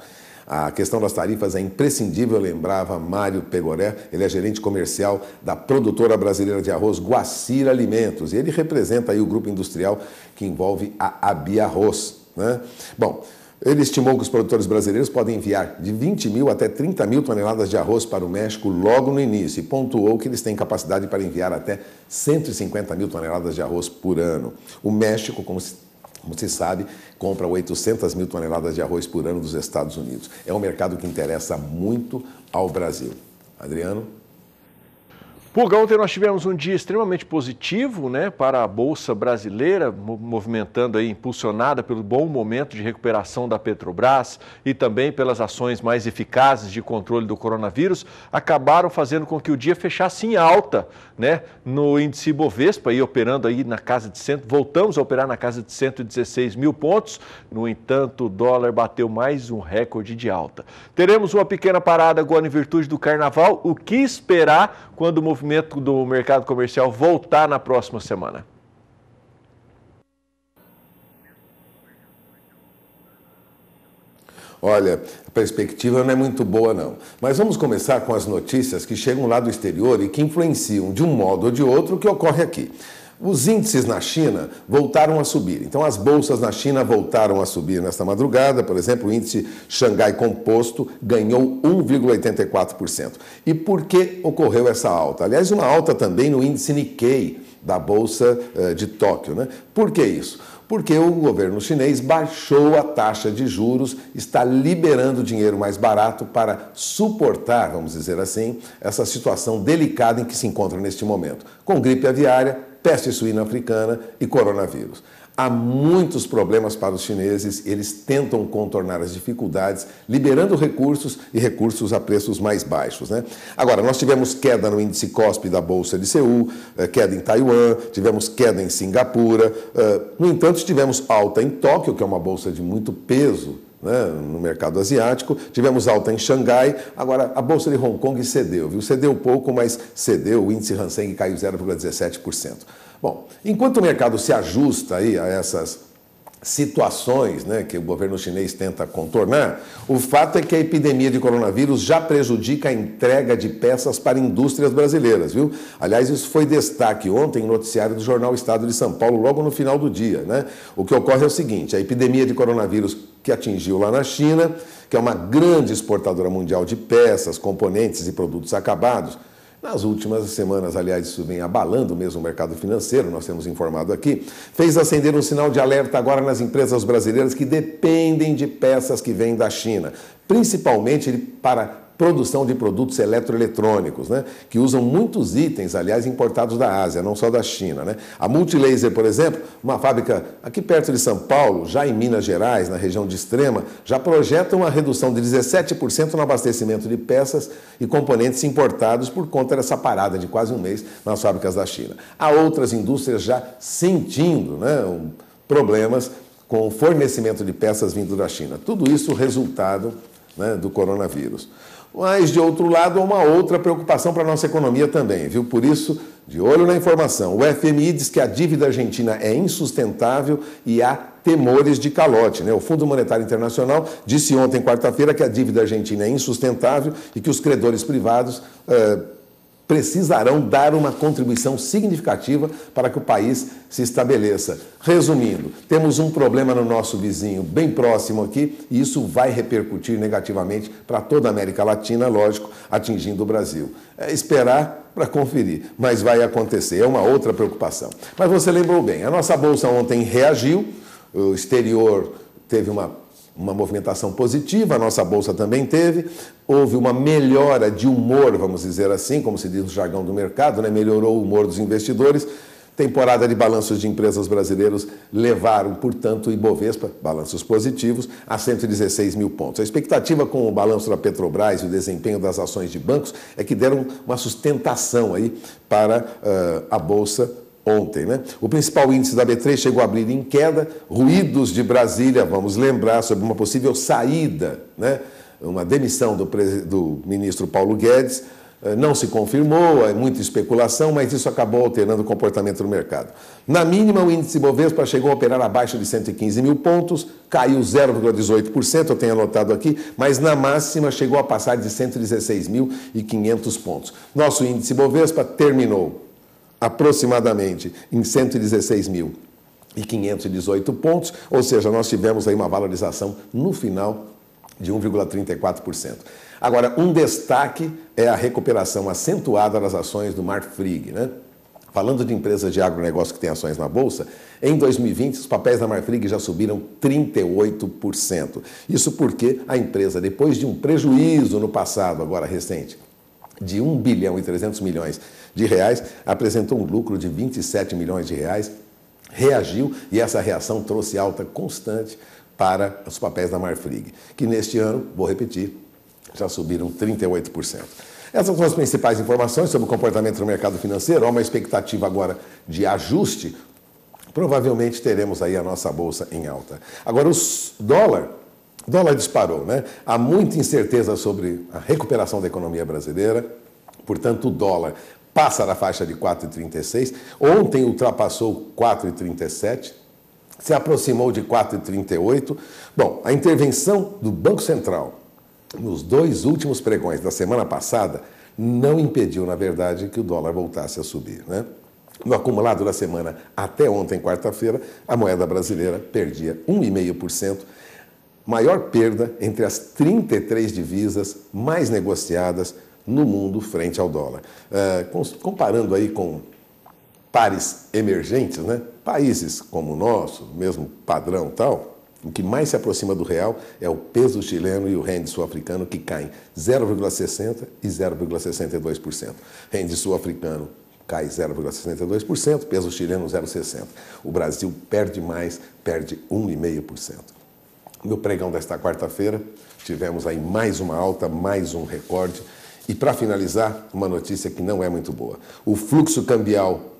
A questão das tarifas é imprescindível, lembrava Mário Pegoré, ele é gerente comercial da produtora brasileira de arroz Guacira Alimentos e ele representa aí o grupo industrial que envolve a Abi Arroz. Né? Bom, ele estimou que os produtores brasileiros podem enviar de 20 mil até 30 mil toneladas de arroz para o México logo no início e pontuou que eles têm capacidade para enviar até 150 mil toneladas de arroz por ano. O México, como se como se sabe, compra 800 mil toneladas de arroz por ano dos Estados Unidos. É um mercado que interessa muito ao Brasil. Adriano? Pulga, ontem nós tivemos um dia extremamente positivo né, para a Bolsa Brasileira, movimentando aí, impulsionada pelo bom momento de recuperação da Petrobras e também pelas ações mais eficazes de controle do coronavírus, acabaram fazendo com que o dia fechasse em alta né, no índice Bovespa, aí, operando aí na casa de cento, voltamos a operar na casa de 116 mil pontos. No entanto, o dólar bateu mais um recorde de alta. Teremos uma pequena parada agora em virtude do carnaval. O que esperar quando o movimento movimento do mercado comercial voltar na próxima semana? Olha, a perspectiva não é muito boa, não. Mas vamos começar com as notícias que chegam lá do exterior e que influenciam, de um modo ou de outro, o que ocorre aqui. Os índices na China voltaram a subir. Então, as bolsas na China voltaram a subir nesta madrugada. Por exemplo, o índice Xangai Composto ganhou 1,84%. E por que ocorreu essa alta? Aliás, uma alta também no índice Nikkei da Bolsa eh, de Tóquio. Né? Por que isso? porque o governo chinês baixou a taxa de juros, está liberando dinheiro mais barato para suportar, vamos dizer assim, essa situação delicada em que se encontra neste momento. Com gripe aviária, peste suína africana e coronavírus. Há muitos problemas para os chineses eles tentam contornar as dificuldades, liberando recursos e recursos a preços mais baixos. Né? Agora, nós tivemos queda no índice COSP da Bolsa de Seul, eh, queda em Taiwan, tivemos queda em Singapura. Eh, no entanto, tivemos alta em Tóquio, que é uma bolsa de muito peso, né, no mercado asiático, tivemos alta em Xangai, agora a Bolsa de Hong Kong cedeu, viu? Cedeu pouco, mas cedeu, o índice Hansen caiu 0,17%. Bom, enquanto o mercado se ajusta aí a essas situações né, que o governo chinês tenta contornar, o fato é que a epidemia de coronavírus já prejudica a entrega de peças para indústrias brasileiras, viu? Aliás, isso foi destaque ontem no noticiário do jornal Estado de São Paulo, logo no final do dia, né? O que ocorre é o seguinte, a epidemia de coronavírus que atingiu lá na China, que é uma grande exportadora mundial de peças, componentes e produtos acabados, nas últimas semanas, aliás, isso vem abalando mesmo o mercado financeiro, nós temos informado aqui, fez acender um sinal de alerta agora nas empresas brasileiras que dependem de peças que vêm da China, principalmente para produção de produtos eletroeletrônicos, né, que usam muitos itens, aliás, importados da Ásia, não só da China. Né? A Multilaser, por exemplo, uma fábrica aqui perto de São Paulo, já em Minas Gerais, na região de Extrema, já projeta uma redução de 17% no abastecimento de peças e componentes importados por conta dessa parada de quase um mês nas fábricas da China. Há outras indústrias já sentindo né, problemas com o fornecimento de peças vindo da China. Tudo isso resultado né, do coronavírus. Mas, de outro lado, há uma outra preocupação para a nossa economia também, viu? Por isso, de olho na informação, o FMI diz que a dívida argentina é insustentável e há temores de calote. Né? O Fundo Monetário Internacional disse ontem, quarta-feira, que a dívida argentina é insustentável e que os credores privados. Eh, precisarão dar uma contribuição significativa para que o país se estabeleça. Resumindo, temos um problema no nosso vizinho bem próximo aqui e isso vai repercutir negativamente para toda a América Latina, lógico, atingindo o Brasil. É esperar para conferir, mas vai acontecer, é uma outra preocupação. Mas você lembrou bem, a nossa bolsa ontem reagiu, o exterior teve uma uma movimentação positiva, a nossa bolsa também teve, houve uma melhora de humor, vamos dizer assim, como se diz no jargão do mercado, né? melhorou o humor dos investidores. Temporada de balanços de empresas brasileiros levaram, portanto, o Ibovespa, balanços positivos, a 116 mil pontos. A expectativa com o balanço da Petrobras e o desempenho das ações de bancos é que deram uma sustentação aí para uh, a Bolsa ontem. Né? O principal índice da B3 chegou a abrir em queda. Ruídos de Brasília, vamos lembrar, sobre uma possível saída, né? uma demissão do, do ministro Paulo Guedes. Eh, não se confirmou, é muita especulação, mas isso acabou alterando o comportamento do mercado. Na mínima, o índice Bovespa chegou a operar abaixo de 115 mil pontos, caiu 0,18%, eu tenho anotado aqui, mas na máxima chegou a passar de 116.500 pontos. Nosso índice Bovespa terminou aproximadamente em 116 mil e 518 pontos, ou seja, nós tivemos aí uma valorização no final de 1,34%. Agora, um destaque é a recuperação acentuada das ações do Marfrig, né? Falando de empresas de agronegócio que têm ações na bolsa, em 2020 os papéis da Marfrig já subiram 38%. Isso porque a empresa, depois de um prejuízo no passado, agora recente, de 1 bilhão e 300 milhões de reais, apresentou um lucro de 27 milhões de reais, reagiu e essa reação trouxe alta constante para os papéis da Marfrig, que neste ano, vou repetir, já subiram 38%. Essas são as principais informações sobre o comportamento do mercado financeiro. Há uma expectativa agora de ajuste. Provavelmente teremos aí a nossa bolsa em alta. Agora, o dólar o dólar disparou, né? Há muita incerteza sobre a recuperação da economia brasileira. Portanto, o dólar passa da faixa de 4,36, ontem ultrapassou 4,37, se aproximou de 4,38. Bom, a intervenção do Banco Central nos dois últimos pregões da semana passada não impediu, na verdade, que o dólar voltasse a subir. Né? No acumulado da semana até ontem, quarta-feira, a moeda brasileira perdia 1,5%, maior perda entre as 33 divisas mais negociadas no mundo frente ao dólar. É, comparando aí com pares emergentes, né? países como o nosso, mesmo padrão tal, o que mais se aproxima do real é o peso chileno e o rende sul-africano, que caem 0,60% e 0,62%. Rende sul-africano cai 0,62%, peso chileno 0,60%. O Brasil perde mais, perde 1,5%. No pregão desta quarta-feira, tivemos aí mais uma alta, mais um recorde. E para finalizar, uma notícia que não é muito boa. O fluxo cambial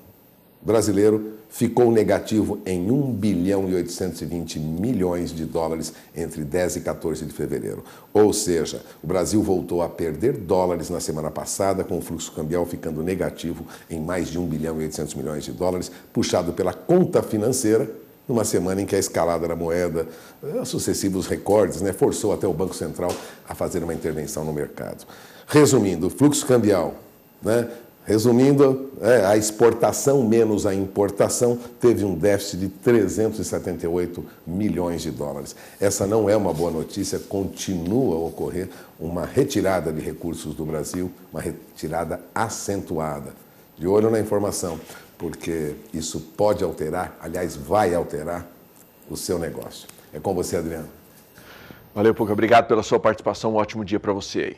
brasileiro ficou negativo em 1 bilhão e 820 milhões de dólares entre 10 e 14 de fevereiro. Ou seja, o Brasil voltou a perder dólares na semana passada, com o fluxo cambial ficando negativo em mais de 1 bilhão e 800 milhões de dólares, puxado pela conta financeira numa semana em que a escalada da moeda, eh, sucessivos recordes, né, forçou até o Banco Central a fazer uma intervenção no mercado. Resumindo, fluxo cambial, né, Resumindo, é, a exportação menos a importação teve um déficit de 378 milhões de dólares. Essa não é uma boa notícia, continua a ocorrer uma retirada de recursos do Brasil, uma retirada acentuada. De olho na informação porque isso pode alterar, aliás, vai alterar o seu negócio. É com você, Adriano. Valeu, pouco. Obrigado pela sua participação. Um ótimo dia para você aí.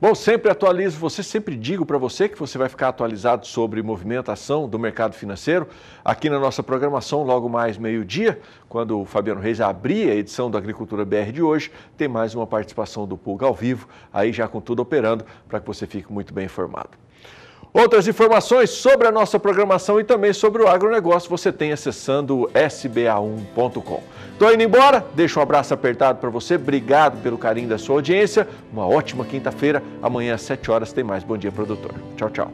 Bom, sempre atualizo você, sempre digo para você que você vai ficar atualizado sobre movimentação do mercado financeiro aqui na nossa programação, logo mais meio-dia, quando o Fabiano Reis abrir a edição da Agricultura BR de hoje, tem mais uma participação do Pulga ao vivo, aí já com tudo operando, para que você fique muito bem informado. Outras informações sobre a nossa programação e também sobre o agronegócio você tem acessando sba1.com. Estou indo embora, deixo um abraço apertado para você, obrigado pelo carinho da sua audiência, uma ótima quinta-feira, amanhã às 7 horas tem mais. Bom dia, produtor. Tchau, tchau.